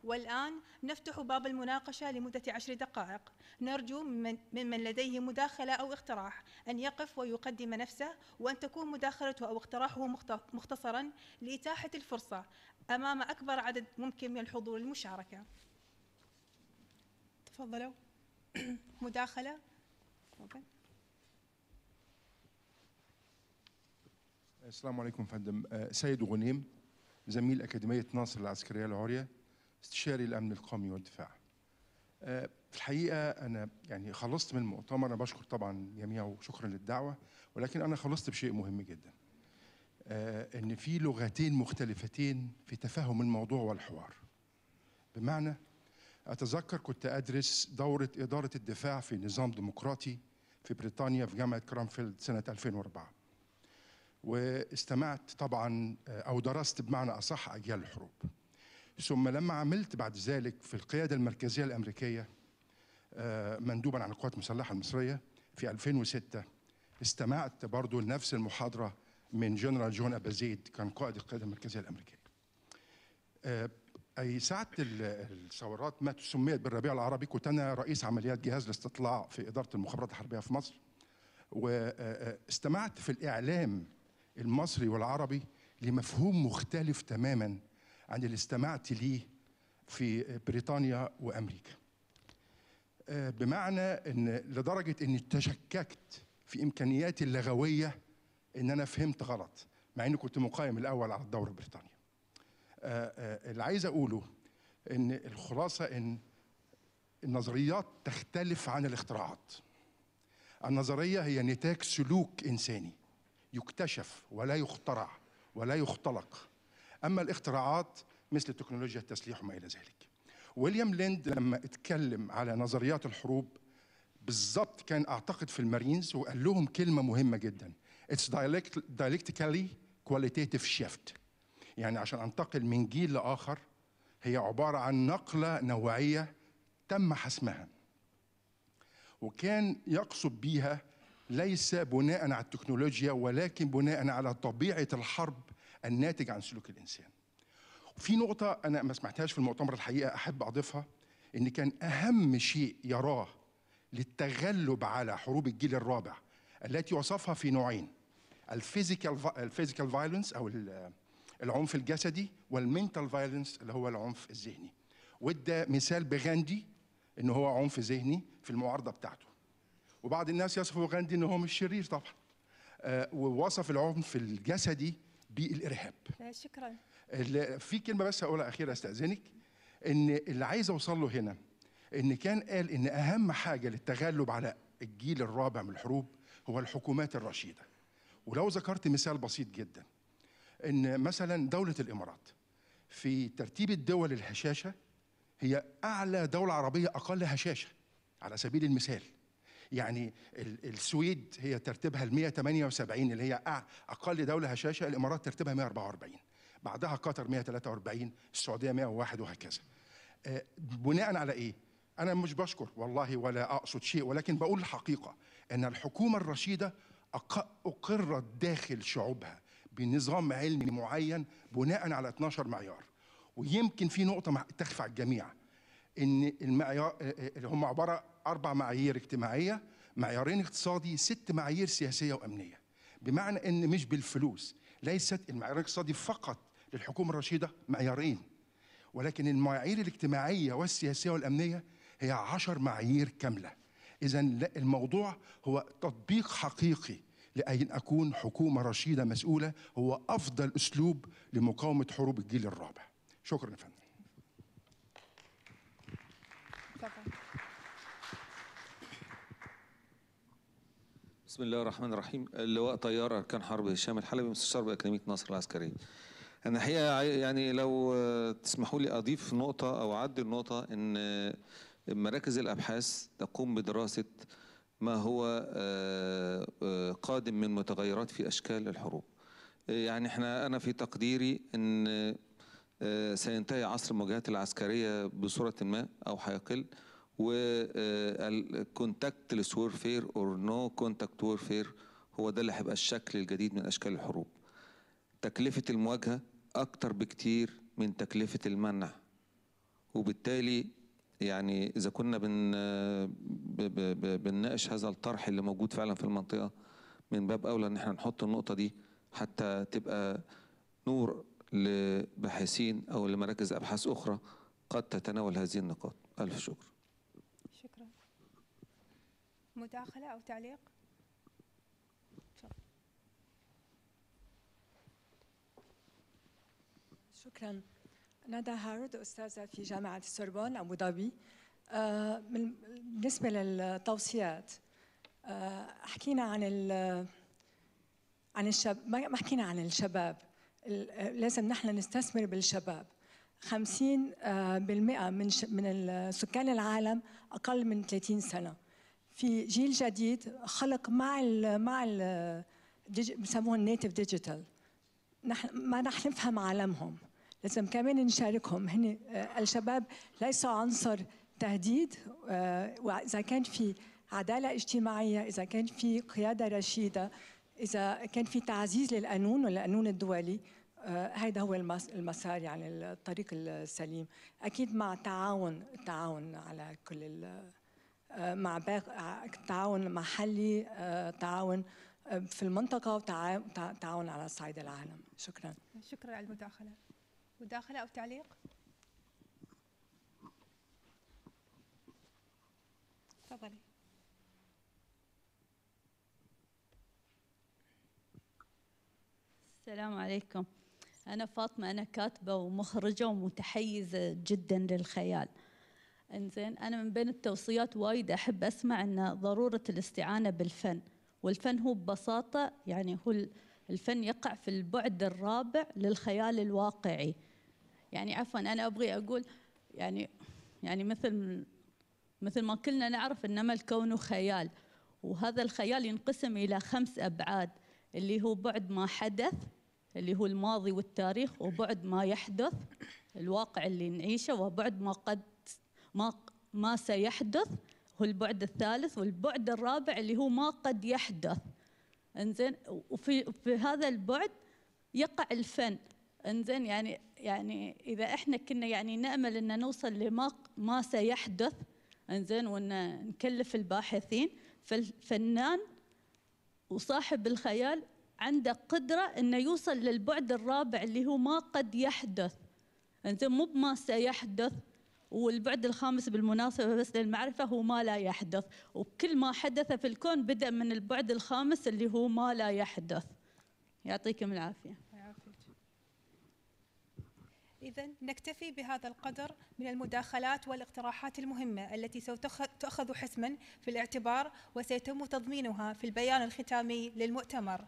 S1: والآن نفتح باب المناقشة لمدة عشر دقائق نرجو ممن لديه مداخلة أو اقتراح أن يقف ويقدم نفسه وأن تكون مداخلته أو اقتراحه مختصرا لإتاحة الفرصة أمام أكبر عدد ممكن من الحضور للمشاركة تفضلوا مداخلة
S6: السلام عليكم فندم آه، سيد غنيم زميل أكاديمية ناصر العسكرية العليا استشاري الامن القومي والدفاع آه، في الحقيقه انا يعني خلصت من المؤتمر انا بشكر طبعا الجميع وشكرا للدعوه ولكن انا خلصت بشيء مهم جدا آه، ان في لغتين مختلفتين في تفهم الموضوع والحوار بمعنى اتذكر كنت ادرس دوره اداره الدفاع في نظام ديمقراطي في بريطانيا في جامعه كرامفيلد سنه 2004 واستمعت طبعا آه، او درست بمعنى اصح اجيال الحروب ثم لما عملت بعد ذلك في القيادة المركزية الأمريكية آه، مندوبا عن القوات المسلحة المصرية في 2006 استمعت برضو لنفس المحاضرة من جنرال جون أبازيد كان قائد القيادة المركزية الأمريكية آه، أي ساعة الثورات ما سميت بالربيع العربي كنت أنا رئيس عمليات جهاز الاستطلاع في إدارة المخابرات الحربية في مصر واستمعت آه، في الإعلام المصري والعربي لمفهوم مختلف تماما عن اللي استمعت ليه في بريطانيا وامريكا آه، بمعنى ان لدرجه اني تشككت في امكانياتي اللغويه ان انا فهمت غلط مع اني كنت مقيم الاول على الدوره البريطانيه آه، آه، اللي عايز اقوله ان الخلاصه ان النظريات تختلف عن الاختراعات النظريه هي نتاج سلوك انساني يكتشف ولا يخترع ولا يختلق أما الاختراعات مثل تكنولوجيا التسليح وما إلى ذلك ويليام ليند لما اتكلم على نظريات الحروب بالظبط كان أعتقد في المارينز وقال لهم كلمة مهمة جدا It's dialectically qualitative shift يعني عشان أنتقل من جيل لآخر هي عبارة عن نقلة نوعية تم حسمها وكان يقصد بيها ليس بناء على التكنولوجيا ولكن بناء على طبيعة الحرب الناتج عن سلوك الانسان وفي نقطة أنا ما سمعتهاش في المؤتمر الحقيقة أحب أضيفها إن كان أهم شيء يراه للتغلب على حروب الجيل الرابع التي وصفها في نوعين الفيزيكال الفيزيكال فايلنس أو العنف الجسدي والمنتال فايلنس اللي هو العنف الذهني وإدى مثال بغاندي إن هو عنف ذهني في المعارضة بتاعته وبعض الناس يصفوا غاندي إن هو مش شرير طبعا آه، ووصف العنف الجسدي بالارهاب شكرا في كلمه بس هقولها اخيره استاذنك ان اللي عايز اوصل له هنا ان كان قال ان اهم حاجه للتغلب على الجيل الرابع من الحروب هو الحكومات الرشيده ولو ذكرت مثال بسيط جدا ان مثلا دوله الامارات في ترتيب الدول الهشاشه هي اعلى دوله عربيه اقل هشاشه على سبيل المثال يعني السويد هي ترتيبها ال 178 اللي هي اقل دوله هشاشه الامارات ترتيبها 144 بعدها قطر 143 السعوديه 101 وهكذا آه، بناء على ايه انا مش بشكر والله ولا اقصد شيء ولكن بقول الحقيقه ان الحكومه الرشيده اقرت داخل شعوبها بنظام علمي معين بناء على 12 معيار ويمكن في نقطه تخفى على الجميع ان المعيار آه، آه، هم عباره اربع معايير اجتماعيه معيارين اقتصادي ست معايير سياسيه وامنيه بمعنى ان مش بالفلوس ليست المعيار الاقتصادي فقط للحكومه الرشيده معيارين ولكن المعايير الاجتماعيه والسياسيه والامنيه هي عشر معايير كامله اذا الموضوع هو تطبيق حقيقي لأن أكون حكومة رشيدة مسؤولة هو أفضل أسلوب لمقاومة حروب الجيل الرابع شكرا يا فندم
S7: بسم الله الرحمن الرحيم اللواء طيار أركان حرب هشام الحلبي مستشار بأكاديمية نصر العسكرية أنا الحقيقة يعني لو تسمحوا لي أضيف نقطة أو اعدي النقطه إن مراكز الأبحاث تقوم بدراسة ما هو آه، آه، قادم من متغيرات في أشكال الحروب يعني احنا أنا في تقديري إن آه، سينتهي عصر المواجهات العسكرية بصورة ما أو حيقل والكونتاكتلس وورفير اور نو كونتاكت وورفير هو ده اللي هيبقى الشكل الجديد من اشكال الحروب تكلفه المواجهه اكتر بكتير من تكلفه المنع وبالتالي يعني اذا كنا بن بنناقش هذا الطرح اللي موجود فعلا في المنطقه من باب اولى ان احنا نحط النقطه دي حتى تبقى نور لباحثين او لمراكز ابحاث اخرى قد تتناول هذه النقاط الف شكر
S1: مداخلة أو تعليق؟
S2: شكرا ندى هارود أستاذة في جامعة السوربون أبو ظبي آه، بالنسبة للتوصيات آه، حكينا عن ال عن الشباب ما حكينا عن الشباب لازم نحن نستثمر بالشباب 50% آه، من من سكان العالم أقل من 30 سنة في جيل جديد خلق مع الـ مع ال بسموه النيتف ديجيتال نحن ما نحن نفهم عالمهم لازم كمان نشاركهم هن آه، الشباب ليسوا عنصر تهديد آه، واذا كان في عداله اجتماعيه اذا كان في قياده رشيده اذا كان في تعزيز للقانون والقانون الدولي هذا آه، هو المسار يعني الطريق السليم اكيد مع تعاون تعاون على كل آه، مع آه، تعاون محلي آه، تعاون في المنطقه وتعاون على صعيد العالم شكرا
S1: شكرا على المداخله مداخله او تعليق تفضلي
S8: السلام عليكم أنا فاطمة أنا كاتبة ومخرجة ومتحيزة جدا للخيال انزين انا من بين التوصيات وايد احب اسمع ان ضروره الاستعانه بالفن والفن هو ببساطه يعني هو الفن يقع في البعد الرابع للخيال الواقعي يعني عفوا انا ابغي اقول يعني يعني مثل مثل ما كلنا نعرف انما الكون خيال وهذا الخيال ينقسم الى خمس ابعاد اللي هو بعد ما حدث اللي هو الماضي والتاريخ وبعد ما يحدث الواقع اللي نعيشه وبعد ما قد ما ما سيحدث هو البعد الثالث والبعد الرابع اللي هو ما قد يحدث انزين وفي في هذا البعد يقع الفن انزين يعني يعني اذا احنا كنا يعني نامل ان نوصل لما ما سيحدث انزين وان نكلف الباحثين فالفنان وصاحب الخيال عنده قدره انه يوصل للبعد الرابع اللي هو ما قد يحدث انزين مو بما سيحدث والبعد الخامس بالمناسبة بس للمعرفة هو ما لا يحدث وكل ما حدث في الكون بدأ من البعد الخامس اللي هو ما لا يحدث يعطيكم العافية
S1: إذا نكتفي بهذا القدر من المداخلات والاقتراحات المهمة التي ستؤخذ حسما في الاعتبار وسيتم تضمينها في البيان الختامي للمؤتمر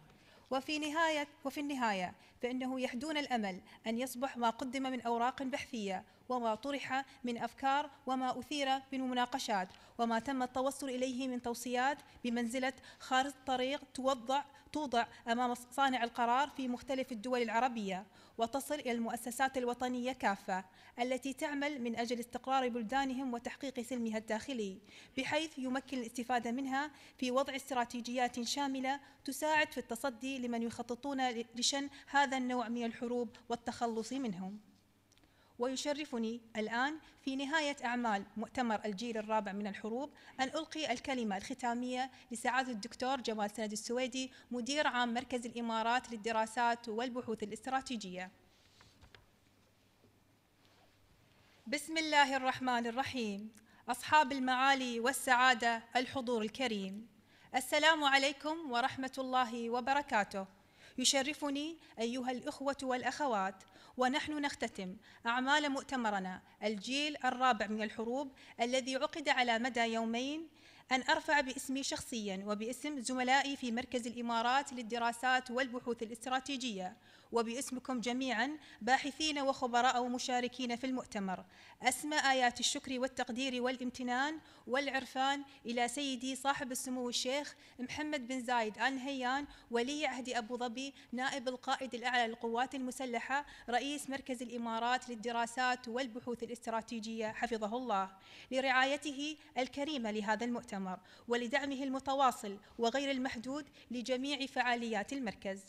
S1: وفي نهاية وفي النهاية فإنه يحدون الأمل أن يصبح ما قدم من أوراق بحثية وما طرح من أفكار وما أثير من مناقشات وما تم التوصل إليه من توصيات بمنزلة خارطة طريق توضع توضع أمام صانع القرار في مختلف الدول العربية وتصل إلى المؤسسات الوطنية كافة التي تعمل من أجل استقرار بلدانهم وتحقيق سلمها الداخلي بحيث يمكن الاستفادة منها في وضع استراتيجيات شاملة تساعد في التصدي لمن يخططون لشن هذا النوع من الحروب والتخلص منهم ويشرفني الآن في نهاية أعمال مؤتمر الجيل الرابع من الحروب أن ألقي الكلمة الختامية لسعادة الدكتور جمال سند السويدي مدير عام مركز الإمارات للدراسات والبحوث الاستراتيجية بسم الله الرحمن الرحيم أصحاب المعالي والسعادة الحضور الكريم السلام عليكم ورحمة الله وبركاته يشرفني أيها الإخوة والأخوات ونحن نختتم أعمال مؤتمرنا الجيل الرابع من الحروب الذي عقد على مدى يومين أن أرفع باسمي شخصيا وباسم زملائي في مركز الإمارات للدراسات والبحوث الاستراتيجية وباسمكم جميعا باحثين وخبراء ومشاركين في المؤتمر أسمى آيات الشكر والتقدير والامتنان والعرفان إلى سيدي صاحب السمو الشيخ محمد بن زايد آل نهيان ولي عهد أبو ظبي نائب القائد الأعلى للقوات المسلحة رئيس مركز الإمارات للدراسات والبحوث الاستراتيجية حفظه الله لرعايته الكريمة لهذا المؤتمر ولدعمه المتواصل وغير المحدود لجميع فعاليات المركز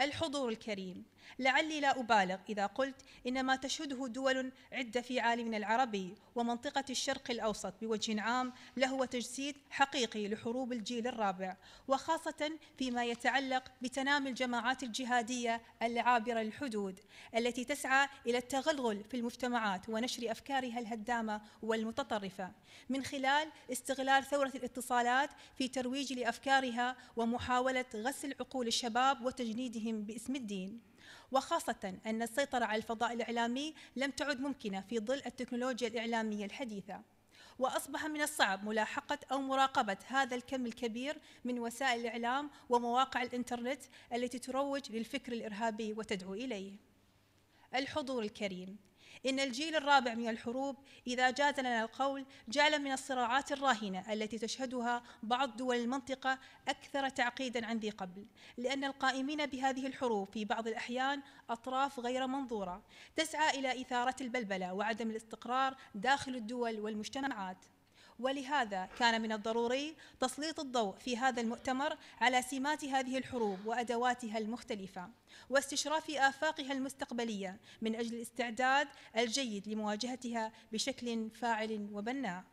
S1: الحضور الكريم لعلي لا أبالغ إذا قلت إن ما تشهده دول عدة في عالمنا العربي ومنطقة الشرق الأوسط بوجه عام لهو تجسيد حقيقي لحروب الجيل الرابع وخاصة فيما يتعلق بتنامي الجماعات الجهادية العابرة للحدود التي تسعى إلى التغلغل في المجتمعات ونشر أفكارها الهدامة والمتطرفة من خلال استغلال ثورة الاتصالات في ترويج لأفكارها ومحاولة غسل عقول الشباب وتجنيدهم باسم الدين وخاصة أن السيطرة على الفضاء الإعلامي لم تعد ممكنة في ظل التكنولوجيا الإعلامية الحديثة وأصبح من الصعب ملاحقة أو مراقبة هذا الكم الكبير من وسائل الإعلام ومواقع الإنترنت التي تروج للفكر الإرهابي وتدعو إليه الحضور الكريم إن الجيل الرابع من الحروب إذا جاز لنا القول جعل من الصراعات الراهنة التي تشهدها بعض دول المنطقة أكثر تعقيدا عن ذي قبل لأن القائمين بهذه الحروب في بعض الأحيان أطراف غير منظورة تسعى إلى إثارة البلبلة وعدم الاستقرار داخل الدول والمجتمعات ولهذا كان من الضروري تسليط الضوء في هذا المؤتمر على سمات هذه الحروب وادواتها المختلفه واستشراف افاقها المستقبليه من اجل الاستعداد الجيد لمواجهتها بشكل فاعل وبناء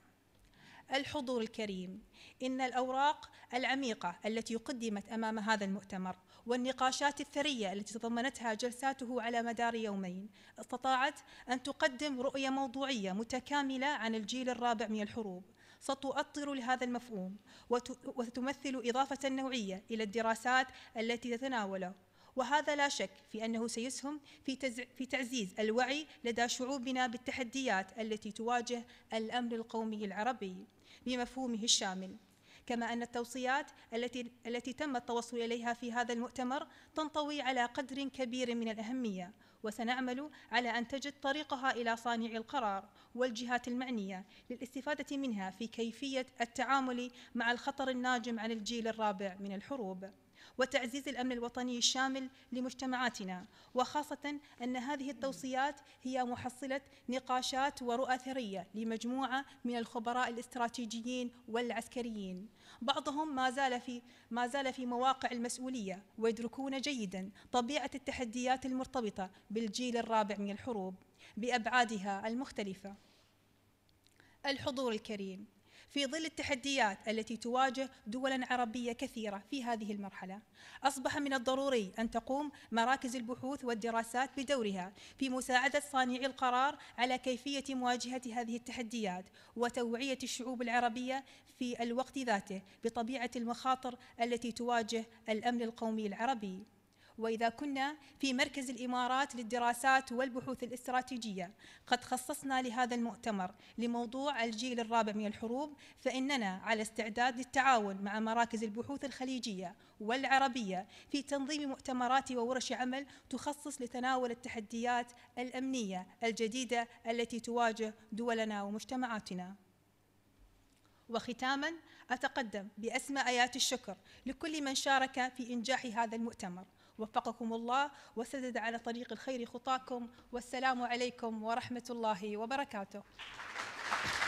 S1: الحضور الكريم ان الاوراق العميقه التي قدمت امام هذا المؤتمر والنقاشات الثريه التي تضمنتها جلساته على مدار يومين استطاعت ان تقدم رؤيه موضوعيه متكامله عن الجيل الرابع من الحروب ستؤطر لهذا المفهوم وتمثل إضافة نوعية إلى الدراسات التي تتناوله وهذا لا شك في أنه سيسهم في, في تعزيز الوعي لدى شعوبنا بالتحديات التي تواجه الأمر القومي العربي بمفهومه الشامل كما أن التوصيات التي, التي تم التوصل إليها في هذا المؤتمر تنطوي على قدر كبير من الأهمية وسنعمل على أن تجد طريقها إلى صانعي القرار والجهات المعنية للاستفادة منها في كيفية التعامل مع الخطر الناجم عن الجيل الرابع من الحروب وتعزيز الأمن الوطني الشامل لمجتمعاتنا وخاصة أن هذه التوصيات هي محصلة نقاشات ورؤى ثرية لمجموعة من الخبراء الاستراتيجيين والعسكريين بعضهم ما زال في ما زال في مواقع المسؤولية ويدركون جيدا طبيعة التحديات المرتبطة بالجيل الرابع من الحروب بأبعادها المختلفة الحضور الكريم في ظل التحديات التي تواجه دولا عربيه كثيره في هذه المرحله اصبح من الضروري ان تقوم مراكز البحوث والدراسات بدورها في مساعده صانعي القرار على كيفيه مواجهه هذه التحديات وتوعيه الشعوب العربيه في الوقت ذاته بطبيعه المخاطر التي تواجه الامن القومي العربي وإذا كنا في مركز الإمارات للدراسات والبحوث الاستراتيجية قد خصصنا لهذا المؤتمر لموضوع الجيل الرابع من الحروب فإننا على استعداد للتعاون مع مراكز البحوث الخليجية والعربية في تنظيم مؤتمرات وورش عمل تخصص لتناول التحديات الأمنية الجديدة التي تواجه دولنا ومجتمعاتنا وختاما أتقدم بأسمى آيات الشكر لكل من شارك في إنجاح هذا المؤتمر وفقكم الله وسدد على طريق الخير خطاكم والسلام عليكم ورحمة الله وبركاته